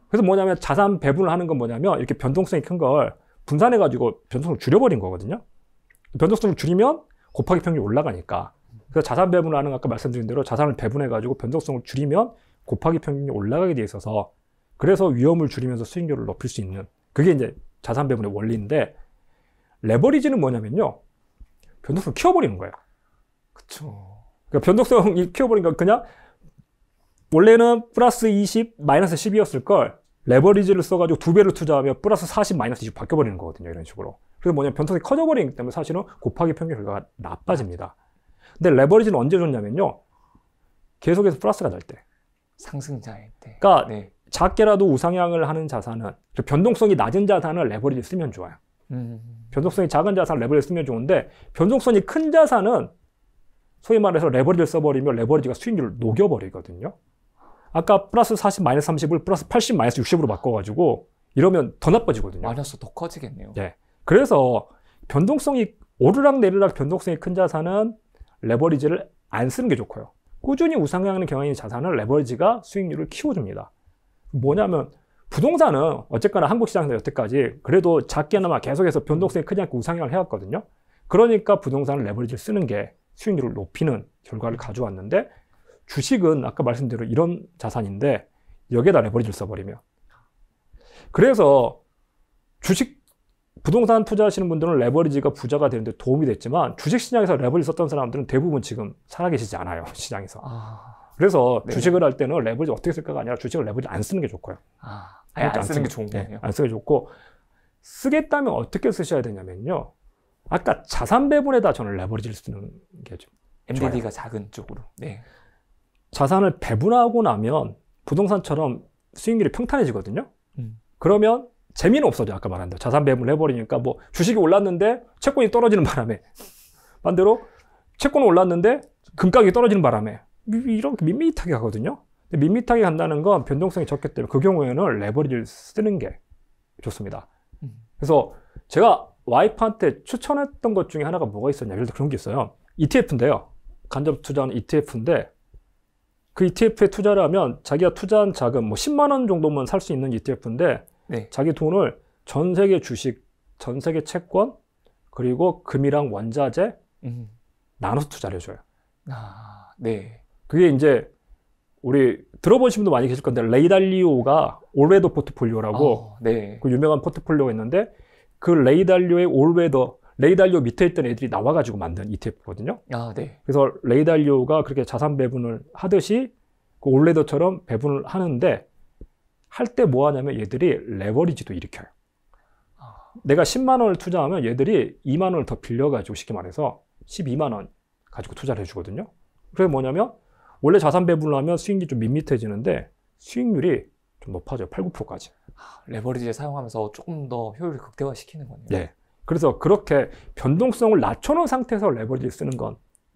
그래서 뭐냐면 자산 배분을 하는 건 뭐냐면 이렇게 변동성이 큰 걸 분산해 가지고 변동성을 줄여버린 거거든요. 변동성을 줄이면 곱하기 평균이 올라가니까. 그래서 자산 배분을 하는 아까 말씀드린 대로 자산을 배분해 가지고 변동성을 줄이면 곱하기 평균이 올라가게 돼 있어서 그래서 위험을 줄이면서 수익률을 높일 수 있는 그게 이제 자산 배분의 원리인데 레버리지는 뭐냐면요. 변동성 을 키워버리는 거예요. 그쵸 그러니까 변동성이 키워버리니까 그냥 원래는 플러스 20, 마이너스 10이었을 걸 레버리지를 써가지고 두 배를 투자하면 플러스 40, 마이너스 20 바뀌어버리는 거거든요. 이런 식으로. 그래서 뭐냐 변동이 커져버리기 때문에 사실은 곱하기 평균 결과가 나빠집니다. 근데 레버리지는 언제 줬냐면요. 계속해서 플러스가 날 때. 상승자일 때. 그러니까 네. 작게라도 우상향을 하는 자산은 그러니까 변동성이 낮은 자산을 레버리지 쓰면 좋아요. 음. 변동성이 작은 자산 레버리지 쓰면 좋은데 변동성이 큰 자산은 소위 말해서 레버리지를 써버리면 레버리지가 수익률을 녹여버리거든요. 아까 플러스 40, 마이너스 30을 플러스 80, 마이너스 60으로 바꿔가지고 이러면 더 나빠지거든요. 마이너스 더 커지겠네요. 네. 그래서 변동성이 오르락 내리락 변동성이 큰 자산은 레버리지를 안 쓰는 게 좋고요. 꾸준히 우상향하는 경향인 자산은 레버리지가 수익률을 키워줍니다. 뭐냐면 부동산은 어쨌거나 한국 시장에서 여태까지 그래도 작게나마 계속해서 변동성이 크지 않고 우상향을 해왔거든요. 그러니까 부동산을 레버리지를 쓰는 게 수익률을 높이는 결과를 가져왔는데 주식은 아까 말씀대로 이런 자산인데 여기에다 레버리지를 써버리면 그래서 주식 부동산 투자하시는 분들은 레버리지가 부자가 되는데 도움이 됐지만 주식 시장에서 레버리지 썼던 사람들은 대부분 지금 살아계시지 않아요 시장에서 아... 그래서 네. 주식을 할 때는 레버리지 어떻게 쓸까가 아니라 주식을 레버리지 안 쓰는 게 좋고요 아... 아니, 그러니까 안, 쓰는 안 쓰는 게 좋은 거예요 네, 안 쓰는 게 좋고 쓰겠다면 어떻게 쓰셔야 되냐면요 아까 자산 배분에다 저는 레버리지를 쓰는 게좀 MDD가 작은 쪽으로 네. 자산을 배분하고 나면 부동산처럼 수익률이 평탄해지거든요. 음. 그러면 재미는 없어져. 아까 말한 대로 자산 배분을 해버리니까 뭐 주식이 올랐는데 채권이 떨어지는 바람에 반대로 채권은 올랐는데 금가격이 떨어지는 바람에 이렇게 밋밋하게 가거든요. 밋밋하게 간다는 건 변동성이 적기 때문에 그 경우에는 레버리지를 쓰는 게 좋습니다. 음. 그래서 제가 와이프한테 추천했던 것 중에 하나가 뭐가 있었냐. 예를 들어 그런 게 있어요. ETF인데요. 간접 투자는 ETF인데 그 ETF에 투자를 하면 자기가 투자한 자금 뭐 10만 원 정도만 살 수 있는 ETF인데 네. 자기 돈을 전 세계 주식, 전 세계 채권 그리고 금이랑 원자재 음. 나눠서 투자를 해줘요. 아, 네. 그게 이제 우리 들어보신 분도 많이 계실 건데 레이달리오가 올웨더 포트폴리오라고 아, 네. 그 유명한 포트폴리오가 있는데 그 레이달리오의 올웨더 레이달리오 밑에 있던 애들이 나와가지고 만든 ETF거든요. 아, 네. 그래서 레이달리오가 그렇게 자산 배분을 하듯이 그 올레더처럼 배분을 하는데 할 때 뭐 하냐면 얘들이 레버리지도 일으켜요. 아... 내가 10만 원을 투자하면 얘들이 2만 원을 더 빌려가지고 쉽게 말해서 12만 원 가지고 투자를 해주거든요. 그래서 뭐냐면 원래 자산 배분을 하면 수익률이 좀 밋밋해지는데 수익률이 좀 높아져요. 8, 9%까지. 아, 레버리지를 사용하면서 조금 더 효율을 극대화시키는 거네요. 네. 그래서 그렇게 변동성을 낮춰놓은 상태에서 레버리지 쓰는 건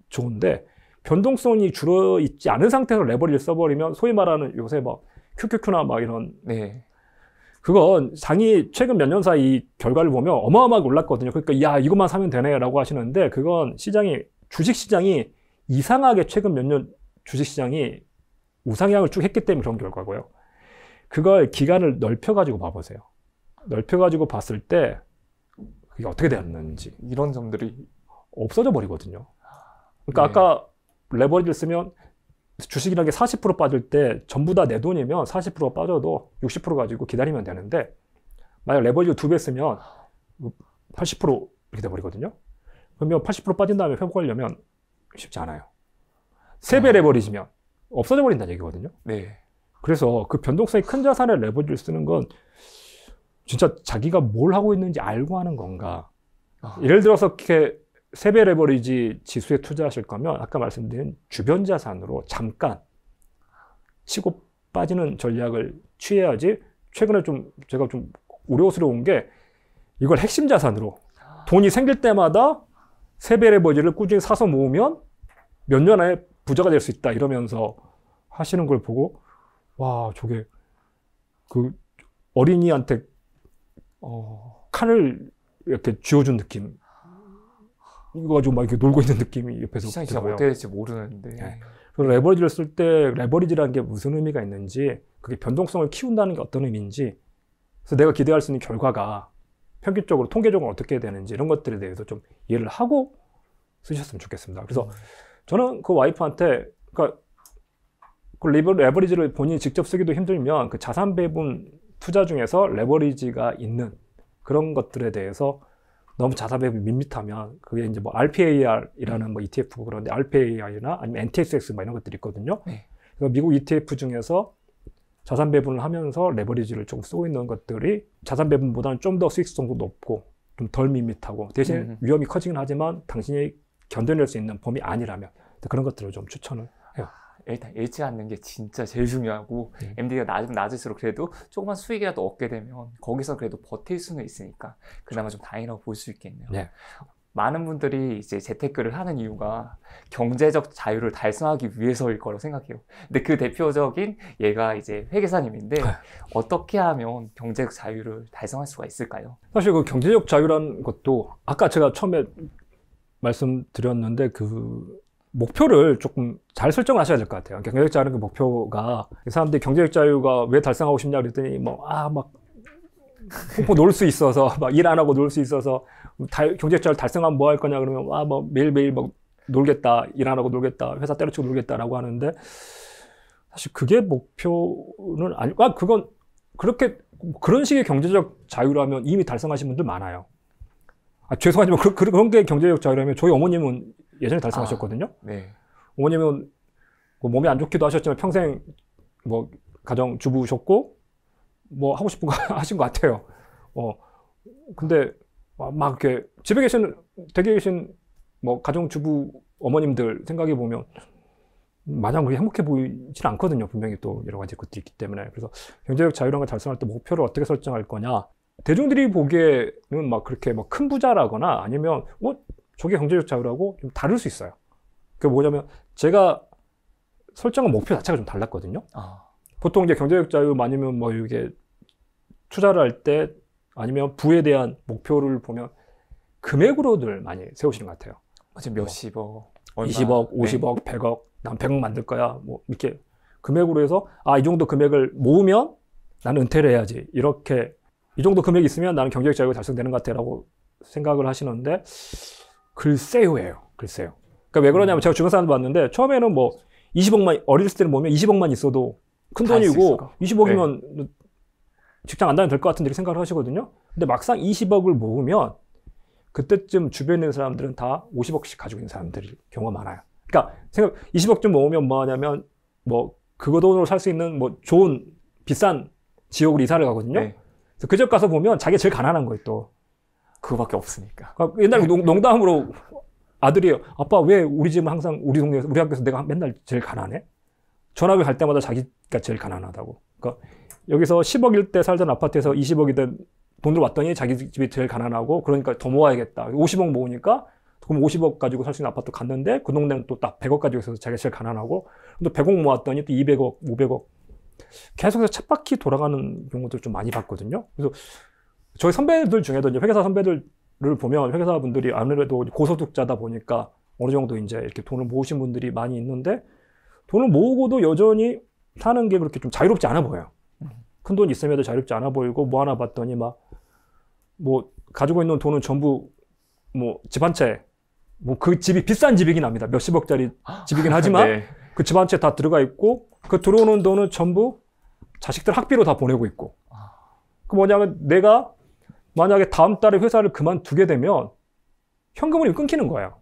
좋은데 변동성이 줄어 있지 않은 상태에서 레버리지 써버리면 소위 말하는 요새 막 QQQ나 막 이런 네. 그건 장이 최근 몇 년 사이 결과를 보면 어마어마하게 올랐거든요. 그러니까 야 이것만 사면 되네라고 하시는데 그건 시장이 주식 시장이 이상하게 최근 몇 년 주식 시장이 우상향을 쭉 했기 때문에 그런 결과고요. 그걸 기간을 넓혀가지고 봐보세요. 넓혀가지고 봤을 때 그게 어떻게 되었는지 이런 점들이 없어져 버리거든요. 그러니까 네. 아까 레버리지를 쓰면 주식이라는 게40% 빠질 때 전부 다 내 돈이면 40% 빠져도 60% 가지고 기다리면 되는데 만약 레버리지 두배 쓰면 80% 이렇게 돼 버리거든요. 그러면 80% 빠진 다음에 회복하려면 쉽지 않아요. 세배 아. 레버리지면 없어져 버린다는 얘기거든요. 네. 그래서 그 변동성이 큰 자산에 레버리지를 쓰는 건 진짜 자기가 뭘 하고 있는지 알고 하는 건가. 아. 예를 들어서 이렇게 세배 레버리지 지수에 투자하실 거면 아까 말씀드린 주변 자산으로 잠깐 치고 빠지는 전략을 취해야지 최근에 좀 제가 좀 우려스러운 게 이걸 핵심 자산으로 돈이 생길 때마다 세배 레버리지를 꾸준히 사서 모으면 몇 년 안에 부자가 될 수 있다 이러면서 하시는 걸 보고 와 저게 그 어린이한테 어, 칼을 이렇게 쥐어준 느낌. 이거 가지고 막 이렇게 놀고 있는 느낌이 옆에서 시장이 진짜 어떻게 될지 모르는데. 네. 예. 그래서 레버리지를 쓸 때 레버리지라는 게 무슨 의미가 있는지 그게 변동성을 키운다는 게 어떤 의미인지 그래서 내가 기대할 수 있는 결과가 평균적으로 통계적으로 어떻게 되는지 이런 것들에 대해서 좀 이해를 하고 쓰셨으면 좋겠습니다. 그래서 음. 저는 그 와이프한테 그러니까 그 레버리지를 본인이 직접 쓰기도 힘들면 그 자산 배분 투자 중에서 레버리지가 있는 그런 것들에 대해서 너무 자산 배분이 밋밋하면 그게 이제 뭐 RPAR이라는 뭐 ETF 그런데 RPAR이나 아니면 NTSX 뭐 이런 것들이 있거든요. 네. 그래서 미국 ETF 중에서 자산 배분을 하면서 레버리지를 좀 쓰고 있는 것들이 자산 배분보다는 좀 더 수익성도 높고 좀 덜 밋밋하고 대신 음 위험이 커지긴 하지만 당신이 견뎌낼 수 있는 범위 아니라면 그런 것들을 좀 추천을 일단 잃지 않는 게 진짜 제일 중요하고 네. MD가 낮으면 낮을수록 그래도 조금만 수익이라도 얻게 되면 거기서 그래도 버틸 수는 있으니까 그나마 좀 다행이라고 볼 수 있겠네요. 네. 많은 분들이 이제 재테크를 하는 이유가 경제적 자유를 달성하기 위해서일 거라고 생각해요. 근데 그 대표적인 얘가 이제 회계사님인데 네. 어떻게 하면 경제적 자유를 달성할 수가 있을까요? 사실 그 경제적 자유라는 것도 아까 제가 처음에 말씀드렸는데 그 목표를 조금 잘 설정을 하셔야 될 것 같아요. 경제적 자유라는 그 목표가 사람들이 경제적 자유가 왜 달성하고 싶냐 그랬더니 뭐 아막 공포 놀 수 있어서 막 일 안 하고 놀 수 있어서 경제적 자유 달성하면 뭐 할 거냐 그러면 아 뭐 매일 매일 막 놀겠다 일 안 하고 놀겠다 회사 때려치고 놀겠다라고 하는데 사실 그게 목표는 아니고 아 그건 그렇게 그런 식의 경제적 자유라면 이미 달성하신 분들 많아요. 아, 죄송하지만 그, 그 런게 경제적 자유라면 저희 어머님은 예전에 아, 달성하셨거든요. 아, 네. 어머님은 뭐 몸이 안 좋기도 하셨지만 평생 뭐 가정 주부셨고 뭐 하고 싶은 거 하신 것 같아요. 어 근데 아, 막 이렇게 집에 계신 되게 계신 뭐 가정 주부 어머님들 생각해 보면 마냥 그렇게 행복해 보이진 않거든요. 분명히 또 여러 가지 것들이 있기 때문에 그래서 경제적 자유란걸 달성할 때 목표를 어떻게 설정할 거냐 대중들이 보기에는 막 그렇게 막 큰 부자라거나 아니면 뭐 조기 경제적 자율하고좀 다를 수 있어요. 그게 뭐냐면 제가 설정한 목표 자체가 좀 달랐거든요. 아. 보통 이제 경제적 자율 아니면 뭐 이게 투자를 할 때 아니면 부에 대한 목표를 보면 금액으로 늘 많이 세우시는 것 같아요. 어제 뭐 몇십억, 얼마? 20억, 50억, 네. 100억, 난 100억 만들 거야. 뭐 이렇게 금액으로 해서 아, 이 정도 금액을 모으면 나는 은퇴를 해야지. 이렇게 이 정도 금액이 있으면 나는 경제적 자율가 달성되는 것 같아라고 생각을 하시는데 글쎄요예요. 글쎄요. 그러니까 왜 그러냐면 제가 주변 사람들 봤는데 처음에는 뭐 20억만 어릴 때는 보면 20억만 있어도 큰 돈이고 20억이면 네. 뭐 직장 안 다녀도 될것 같은 이렇게 생각을 하시거든요. 근데 막상 20억을 모으면 그때쯤 주변에 있는 사람들은 다 50억씩 가지고 있는 사람들이 경우가 많아요. 그러니까 생각 20억 좀 모으면 뭐하냐면 뭐 그거 돈으로 살 수 있는 뭐 좋은 비싼 지역으로 이사를 가거든요. 네. 그래서 그쪽 가서 보면 자기가 제일 가난한 거예요 또. 그거밖에 없으니까. 그러니까 옛날에 농, 담으로 아들이 아빠 왜 우리 집은 항상 우리 동네에서 우리 학교에서 내가 맨날 제일 가난해? 전학을 갈 때마다 자기가 제일 가난하다고. 그러니까 여기서 10억일 때 살던 아파트에서 20억이 된돈으 왔더니 자기 집이 제일 가난하고 그러니까 더 모아야겠다. 50억 모으니까 그럼 50억 가지고 살 수 있는 아파트 갔는데 그 동네는 또 딱 100억 가지고 있어서 자기가 제일 가난하고 또 100억 모았더니 또 200억, 500억 계속해서 쳇바퀴 돌아가는 경우도 좀 많이 봤거든요. 그래서 저희 선배들 중에도 이제 회계사 선배들을 보면 회계사 분들이 아무래도 고소득자다 보니까 어느 정도 이제 이렇게 돈을 모으신 분들이 많이 있는데 돈을 모으고도 여전히 사는 게 그렇게 좀 자유롭지 않아 보여요. 큰 돈 있음에도 자유롭지 않아 보이고 뭐 하나 봤더니 막 뭐 가지고 있는 돈은 전부 뭐 집 한 채 뭐 그 집이 비싼 집이긴 합니다. 몇십억짜리 집이긴 하지만 네. 그집 한 채 다 들어가 있고 그 들어오는 돈은 전부 자식들 학비로 다 보내고 있고 아. 그 뭐냐면 내가 만약에 다음 달에 회사를 그만두게 되면 현금을 끊기는 거예요.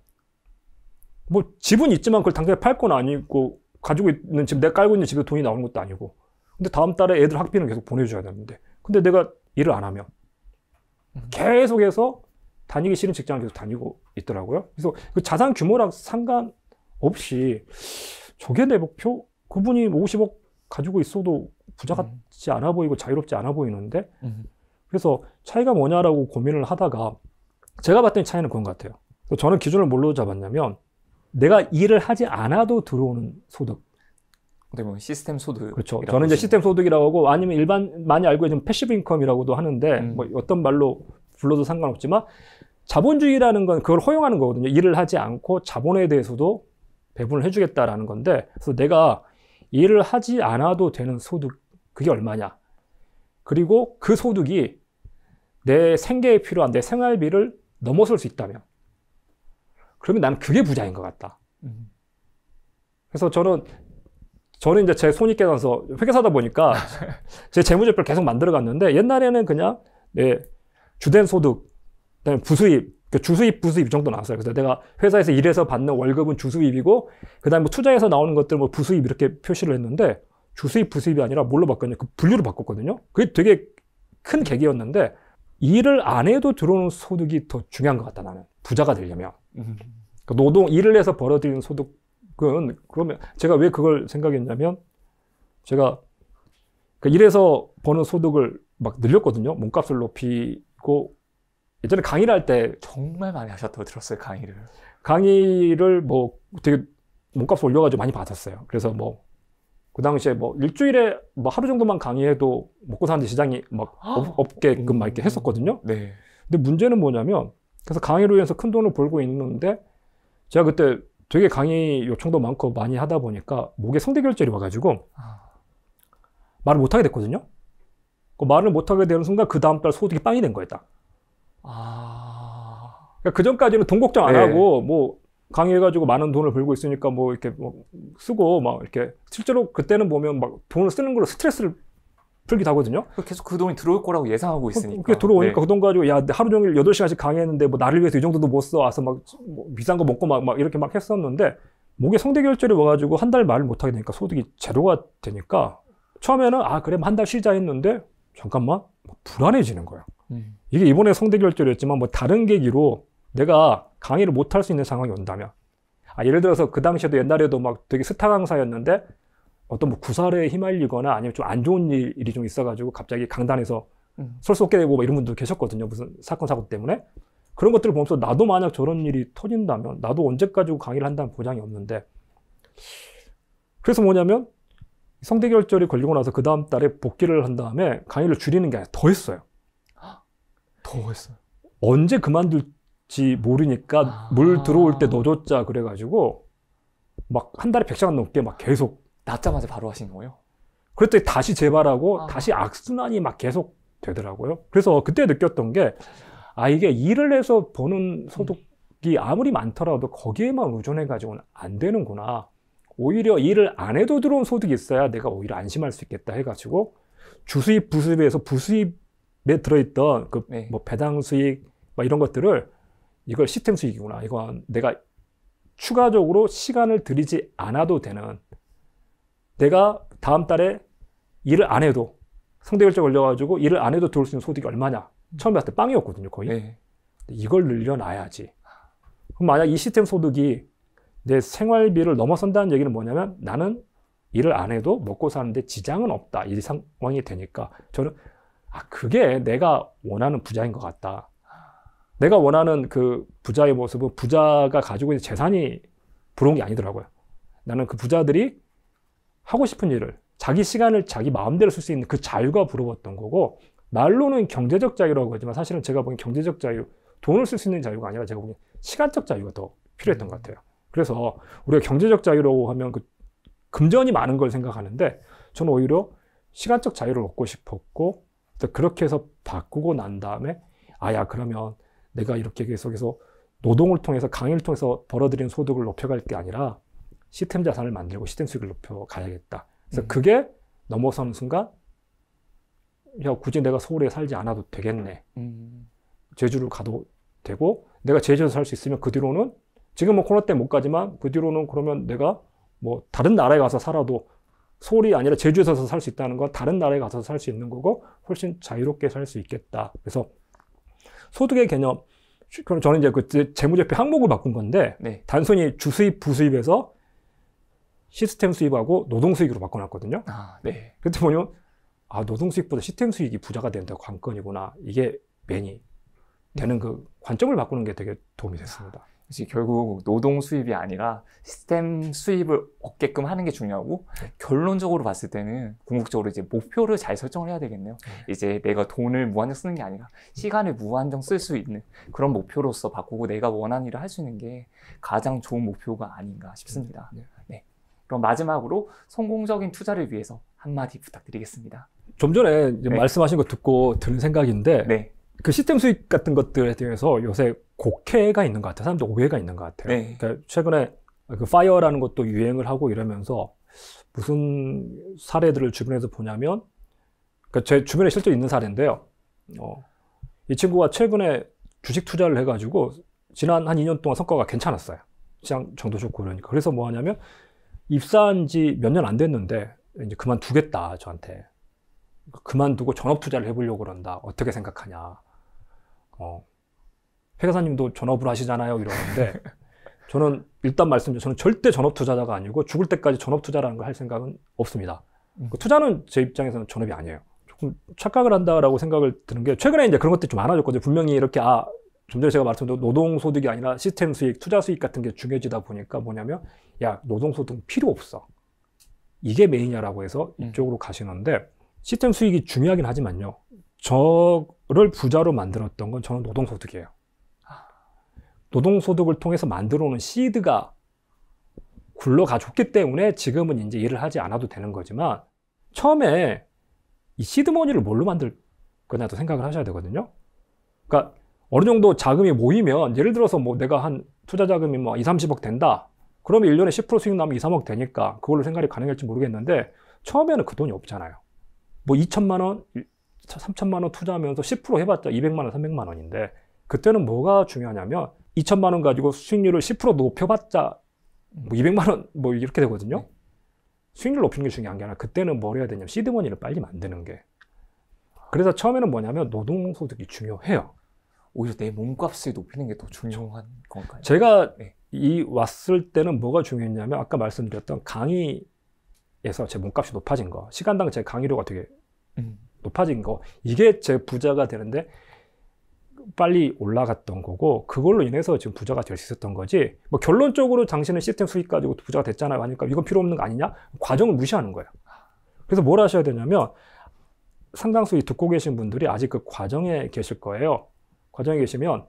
뭐 집은 있지만 그걸 당장팔건 아니고 가지고 있는 집, 내가 깔고 있는 집에 돈이 나오는 것도 아니고 근데 다음 달에 애들 학비는 계속 보내줘야 되는데 근데 내가 일을 안 하면 음. 계속해서 다니기 싫은 직장을 계속 다니고 있더라고요. 그래서 그 자산 규모랑 상관없이 저게 내 목표? 그분이 50억 뭐 가지고 있어도 부자 같지 음. 않아 보이고 자유롭지 않아 보이는데 음. 그래서 차이가 뭐냐라고 고민을 하다가 제가 봤더니 차이는 그런 것 같아요. 저는 기준을 뭘로 잡았냐면 내가 일을 하지 않아도 들어오는 소득. 어떻게 보면 시스템 소득. 그렇죠. 저는 이제 시스템 소득이라고 하고 아니면 일반 많이 알고 있는 패시브 인컴이라고도 하는데 음. 뭐 어떤 말로 불러도 상관없지만 자본주의라는 건 그걸 허용하는 거거든요. 일을 하지 않고 자본에 대해서도 배분을 해주겠다라는 건데 그래서 내가 일을 하지 않아도 되는 소득 그게 얼마냐. 그리고 그 소득이 내 생계에 필요한 내 생활비를 넘어설 수 있다면 그러면 나는 그게 부자인 것 같다. 그래서 저는 저는 이제 제 손이 깨져서 회계사다 보니까 제 재무제표를 계속 만들어 갔는데 옛날에는 그냥 내 주된 소득, 그다음에 부수입, 그 주수입, 부수입 정도 나왔어요. 그래서 내가 회사에서 일해서 받는 월급은 주수입이고 그다음에 뭐투자해서 나오는 것들 뭐 부수입 이렇게 표시를 했는데 주수입, 부수입이 아니라 뭘로 바꿨냐? 그 분류로 바꿨거든요. 그게 되게 큰 계기였는데 일을 안 해도 들어오는 소득이 더 중요한 것 같다 나는 부자가 되려면 그러니까 노동 일을 해서 벌어들이는 소득은 그러면 제가 왜 그걸 생각했냐면 제가 그 일해서 버는 소득을 막 늘렸거든요 몸값을 높이고 예전에 강의를 할 때 정말 많이 하셨다고 들었어요 강의를 강의를 뭐 되게 몸값을 올려가지고 많이 받았어요 그래서 뭐그 당시에 뭐 일주일에 뭐 하루 정도만 강의해도 먹고 사는데 시장이막 아, 없, 게끔막 음. 이렇게 했었거든요. 네. 근데 문제는 뭐냐면 그래서 강의로 인해서 큰 돈을 벌고 있는데 제가 그때 되게 강의 요청도 많고 많이 하다 보니까 목에 성대결절이 와가지고 아. 말을 못하게 됐거든요. 그 말을 못하게 되는 순간 그 다음 달 소득이 빵이 된 거였다. 아... 그그 그러니까 전까지는 돈 걱정 안 네. 하고 뭐 강의해가지고 많은 돈을 벌고 있으니까 뭐 이렇게 뭐 쓰고 막 이렇게 실제로 그때는 보면 막 돈을 쓰는 걸로 스트레스를 풀기도 하거든요. 계속 그 돈이 들어올 거라고 예상하고 있으니까. 그게 들어오니까 네. 그돈 가지고 야 하루 종일 여덟 시간씩 강의했는데 뭐 나를 위해서 이 정도도 못 써. 와서 막뭐 비싼 거 먹고 막, 막 이렇게 막 했었는데 목에 성대결절이 와가지고 한 달 말을 못하게 되니까 소득이 제로가 되니까 처음에는 아 그래 뭐 한달 쉬자 했는데 잠깐만 뭐 불안해지는 거야. 음. 이게 이번에 성대결절이었지만 뭐 다른 계기로 내가 강의를 못 할 수 있는 상황이 온다면 아, 예를 들어서 그 당시에도 옛날에도 막 되게 스타 강사였는데 어떤 뭐 구사에 휘말리거나 아니면 좀 안 좋은 일이 좀 있어가지고 갑자기 강단에서 음. 설속게 되고 뭐 이런 분들 계셨거든요. 무슨 사건 사고 때문에 그런 것들을 보면서 나도 만약 저런 일이 터진다면 나도 언제까지 강의를 한다는 보장이 없는데 그래서 뭐냐면 성대결절이 걸리고 나서 그 다음 달에 복귀를 한 다음에 강의를 줄이는 게 아니라 더 했어요. 더 했어요. 언제 그만둘 지 모르니까 아. 물 들어올 때 넣어줬자 그래가지고 막 한 달에 1 0 0시간 넘게 막 계속 낮자마자 바로 하신 거예요? 그랬더니 다시 재발하고 아. 다시 악순환이 막 계속 되더라고요. 그래서 그때 느꼈던 게 아 이게 일을 해서 버는 소득이 아무리 많더라도 거기에만 의존해 가지고는 안 되는구나. 오히려 일을 안 해도 들어온 소득이 있어야 내가 오히려 안심할 수 있겠다 해가지고 주수입 부수입에서 부수입에 들어있던 그뭐 네. 배당 수익 막 이런 것들을 이걸 시스템 수익이구나. 이건 내가 추가적으로 시간을 들이지 않아도 되는 내가 다음 달에 일을 안 해도 성대결절 걸려가지고 일을 안 해도 들어올 수 있는 소득이 얼마냐. 음. 처음에 봤을 때 빵이었거든요, 거의. 네. 이걸 늘려놔야지. 그럼 만약 이 시스템 소득이 내 생활비를 넘어선다는 얘기는 뭐냐면 나는 일을 안 해도 먹고 사는데 지장은 없다. 이 상황이 되니까 저는 아, 그게 내가 원하는 부자인 것 같다. 내가 원하는 그 부자의 모습은 부자가 가지고 있는 재산이 부러운 게 아니더라고요. 나는 그 부자들이 하고 싶은 일을 자기 시간을 자기 마음대로 쓸 수 있는 그 자유가 부러웠던 거고 말로는 경제적 자유라고 하지만 사실은 제가 보기엔 경제적 자유, 돈을 쓸 수 있는 자유가 아니라 제가 보기엔 시간적 자유가 더 필요했던 것 같아요. 그래서 우리가 경제적 자유라고 하면 그 금전이 많은 걸 생각하는데 저는 오히려 시간적 자유를 얻고 싶었고 그렇게 해서 바꾸고 난 다음에 아야 그러면 내가 이렇게 계속해서 노동을 통해서 강의를 통해서 벌어들인 소득을 높여갈 게 아니라 시스템 자산을 만들고 시스템 수익을 높여가야겠다. 그래서 음. 그게 넘어서는 순간 야 굳이 내가 서울에 살지 않아도 되겠네. 음. 제주를 가도 되고 내가 제주에서 살 수 있으면 그 뒤로는 지금 뭐 코로나 때 못 가지만 그 뒤로는 그러면 내가 뭐 다른 나라에 가서 살아도 서울이 아니라 제주에서 살 수 있다는 건 다른 나라에 가서 살 수 있는 거고 훨씬 자유롭게 살 수 있겠다. 그래서 소득의 개념, 그럼 저는 이제 그 재무제표 항목을 바꾼 건데 네. 단순히 주수입, 부수입에서 시스템 수입하고 노동 수익으로 바꿔놨거든요. 아, 네. 그때 보면 아 노동 수익보다 시스템 수익이 부자가 된다 관건이구나 이게 매니 되는 그 관점을 바꾸는 게 되게 도움이 됐습니다. 그래 결국 노동 수입이 아니라 시스템 수입을 얻게끔 하는 게 중요하고 네. 결론적으로 봤을 때는 궁극적으로 이제 목표를 잘 설정을 해야 되겠네요. 네. 이제 내가 돈을 무한정 쓰는 게 아니라 시간을 무한정 쓸 수 있는 그런 목표로서 바꾸고 내가 원하는 일을 할 수 있는 게 가장 좋은 목표가 아닌가 싶습니다. 네. 네. 그럼 마지막으로 성공적인 투자를 위해서 한마디 부탁드리겠습니다. 좀 전에 네. 말씀하신 거 듣고 드는 생각인데 네. 그 시스템 수익 같은 것들에 대해서 요새 곡해가 있는 것 같아요. 사람들 오해가 있는 것 같아요. 네. 그러니까 최근에 그 파이어라는 것도 유행을 하고 이러면서 무슨 사례들을 주변에서 보냐면 그러니까 제 주변에 실제 있는 사례인데요. 어, 이 친구가 최근에 주식 투자를 해가지고 지난 한 2년 동안 성과가 괜찮았어요. 시장 정도 좋고 그러니까 그래서 뭐 하냐면 입사한 지 몇 년 안 됐는데 이제 그만두겠다 저한테 그만두고 전업 투자를 해보려고 그런다 어떻게 생각하냐 어, 회계사님도 전업을 하시잖아요 이러는데 저는 일단 말씀드려 저는 절대 전업 투자자가 아니고 죽을 때까지 전업 투자라는 걸 할 생각은 없습니다. 음. 그 투자는 제 입장에서는 전업이 아니에요. 조금 착각을 한다라고 생각을 드는 게 최근에 이제 그런 것들이 좀 많아졌거든요. 분명히 이렇게 아, 좀 전에 제가 말씀드린 노동소득이 아니라 시스템 수익, 투자 수익 같은 게 중요해지다 보니까 뭐냐면 야, 노동소득 필요 없어. 이게 메인이라고 해서 음. 이쪽으로 음. 가시는데 시스템 수익이 중요하긴 하지만요. 저를 부자로 만들었던 건 저는 노동소득이에요. 노동소득을 통해서 만들어 놓은 시드가 굴러가줬기 때문에 지금은 이제 일을 하지 않아도 되는 거지만 처음에 이 시드머니를 뭘로 만들 거냐도 생각을 하셔야 되거든요. 그러니까 어느 정도 자금이 모이면 예를 들어서 뭐 내가 한 투자 자금이 뭐 2, 30억 된다. 그러면 1년에 10% 수익 나면 2, 3억 되니까 그걸로 생각이 가능할지 모르겠는데 처음에는 그 돈이 없잖아요. 뭐 2천만 원, 3천만 원 투자하면서 10% 해봤자 200만 원, 300만 원인데 그때는 뭐가 중요하냐면 2천만 원 가지고 수익률을 10% 높여봤자 뭐 200만 원 뭐 이렇게 되거든요. 네. 수익률 높이는 게 중요한 게 아니라 그때는 뭘 해야 되냐면 시드머니를 빨리 만드는 게. 그래서 처음에는 뭐냐면 노동소득이 중요해요. 오히려 내 몸값을 높이는 게 더 중요한 그렇죠. 건가요? 제가 네. 이 왔을 때는 뭐가 중요했냐면 아까 말씀드렸던 강의에서 제 몸값이 높아진 거. 시간당 제 강의료가 되게 음. 높아진 거 이게 제 부자가 되는데 빨리 올라갔던 거고 그걸로 인해서 지금 부자가 될 수 있었던 거지 뭐 결론적으로 당신은 시스템 수익 가지고 부자가 됐잖아요 하니까 그러니까 이건 필요 없는 거 아니냐 과정을 무시하는 거예요 그래서 뭘 하셔야 되냐면 상당수 이 듣고 계신 분들이 아직 그 과정에 계실 거예요 과정에 계시면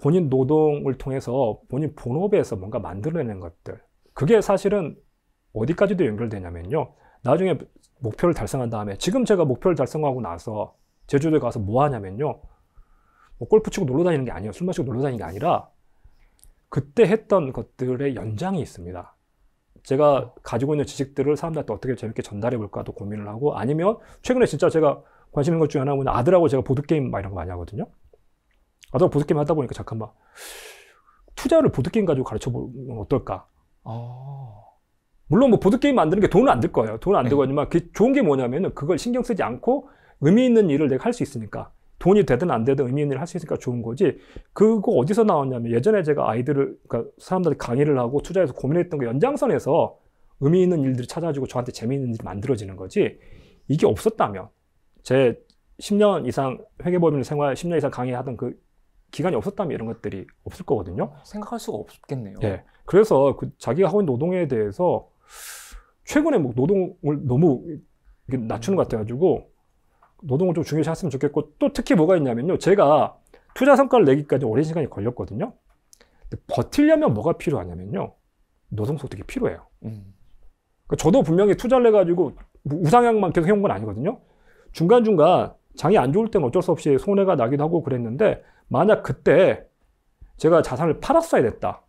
본인 노동을 통해서 본인 본업에서 뭔가 만들어내는 것들 그게 사실은 어디까지도 연결되냐면요 나중에 목표를 달성한 다음에 지금 제가 목표를 달성하고 나서 제주도에 가서 뭐 하냐면요. 뭐 골프 치고 놀러 다니는 게 아니에요. 술 마시고 놀러 다니는 게 아니라 그때 했던 것들의 연장이 있습니다. 제가 가지고 있는 지식들을 사람들한테 어떻게 재밌게 전달해 볼까도 고민을 하고 아니면 최근에 진짜 제가 관심 있는 것 중에 하나는 아들하고 제가 보드게임 막 이런 거 많이 하거든요. 아들 보드게임 하다 보니까 잠깐만 투자를 보드게임 가지고 가르쳐 보면 어떨까? 아. 물론 뭐 보드게임 만드는 게 돈은 안 들 거예요. 돈은 안 네. 들거지만 그 좋은 게 뭐냐면은 그걸 신경 쓰지 않고 의미 있는 일을 내가 할 수 있으니까. 돈이 되든 안 되든 의미 있는 일을 할 수 있으니까 좋은 거지. 그거 어디서 나왔냐면 예전에 제가 아이들을, 그러니까 사람들이 강의를 하고 투자해서 고민했던 거 연장선에서 의미 있는 일들을 찾아주고 저한테 재미있는 일이 만들어지는 거지. 이게 없었다면, 제 10년 이상 회계법인 생활 10년 이상 강의하던 그 기간이 없었다면 이런 것들이 없을 거거든요. 생각할 수가 없겠네요. 예. 그래서 그 자기가 하고 있는 노동에 대해서 최근에 뭐 노동을 너무 낮추는 것 같아가지고 노동을 좀 중요시 하셨으면 좋겠고 또 특히 뭐가 있냐면요. 제가 투자 성과를 내기까지 오랜 시간이 걸렸거든요. 근데 버틸려면 뭐가 필요하냐면요. 노동 소득이 필요해요. 음. 그러니까 저도 분명히 투자를 해가지고 우상향만 계속 해온 건 아니거든요. 중간중간 장이 안 좋을 때는 어쩔 수 없이 손해가 나기도 하고 그랬는데 만약 그때 제가 자산을 팔았어야 됐다.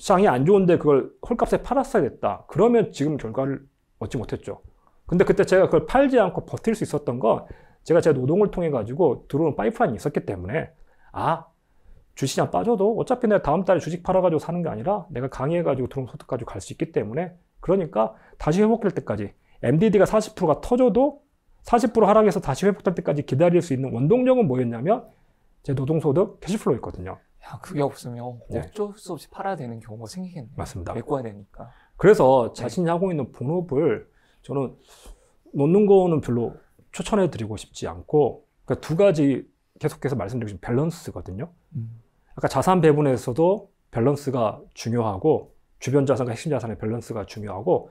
시장이 안 좋은데 그걸 홀값에 팔았어야 됐다. 그러면 지금 결과를 얻지 못했죠. 근데 그때 제가 그걸 팔지 않고 버틸 수 있었던 건 제가 제 노동을 통해 가지고 들어오는 파이프라인이 있었기 때문에 아 주식시장 빠져도 어차피 내가 다음 달에 주식 팔아가지고 사는 게 아니라 내가 강의해가지고 들어온 소득 가지고 갈 수 있기 때문에 그러니까 다시 회복될 때까지 MDD가 40%가 터져도 40% 하락해서 다시 회복될 때까지 기다릴 수 있는 원동력은 뭐였냐면 제 노동소득 캐시플로우 있거든요. 야, 그게 없으면 네. 어쩔 수 없이 팔아야 되는 경우가 생기겠네요. 맞습니다. 메꿔야 되니까. 그래서 네. 자신이 하고 있는 본업을 저는 놓는 거는 별로 추천해 드리고 싶지 않고 그러니까 두 가지 계속해서 말씀드리고 싶은 밸런스거든요. 음. 아까 자산 배분에서도 밸런스가 중요하고 주변 자산과 핵심 자산의 밸런스가 중요하고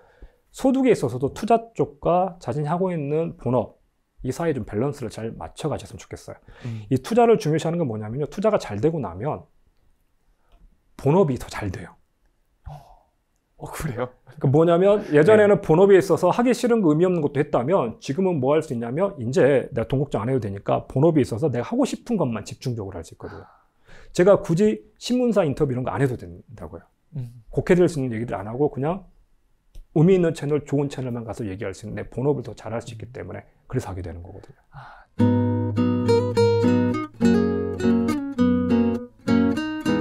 소득에 있어서도 투자 쪽과 자신이 하고 있는 본업 이 사이 좀 밸런스를 잘 맞춰 가셨으면 좋겠어요. 음. 이 투자를 중요시하는 건 뭐냐면요. 투자가 잘 되고 나면 본업이 더 잘 돼요. 어, 그래요? 그 뭐냐면 예전에는 네. 본업에 있어서 하기 싫은 거 의미 없는 것도 했다면 지금은 뭐 할 수 있냐면 이제 내가 돈 걱정 안 해도 되니까 본업에 있어서 내가 하고 싶은 것만 집중적으로 할 수 있거든요. 제가 굳이 신문사 인터뷰 이런 거 안 해도 된다고요. 음. 곡해될수 있는 얘기를 안 하고 그냥 의미 있는 채널, 좋은 채널만 가서 얘기할 수 있는데 본업을 더 잘할 수 있기 때문에 그래서 하게 되는 거거든요. 아,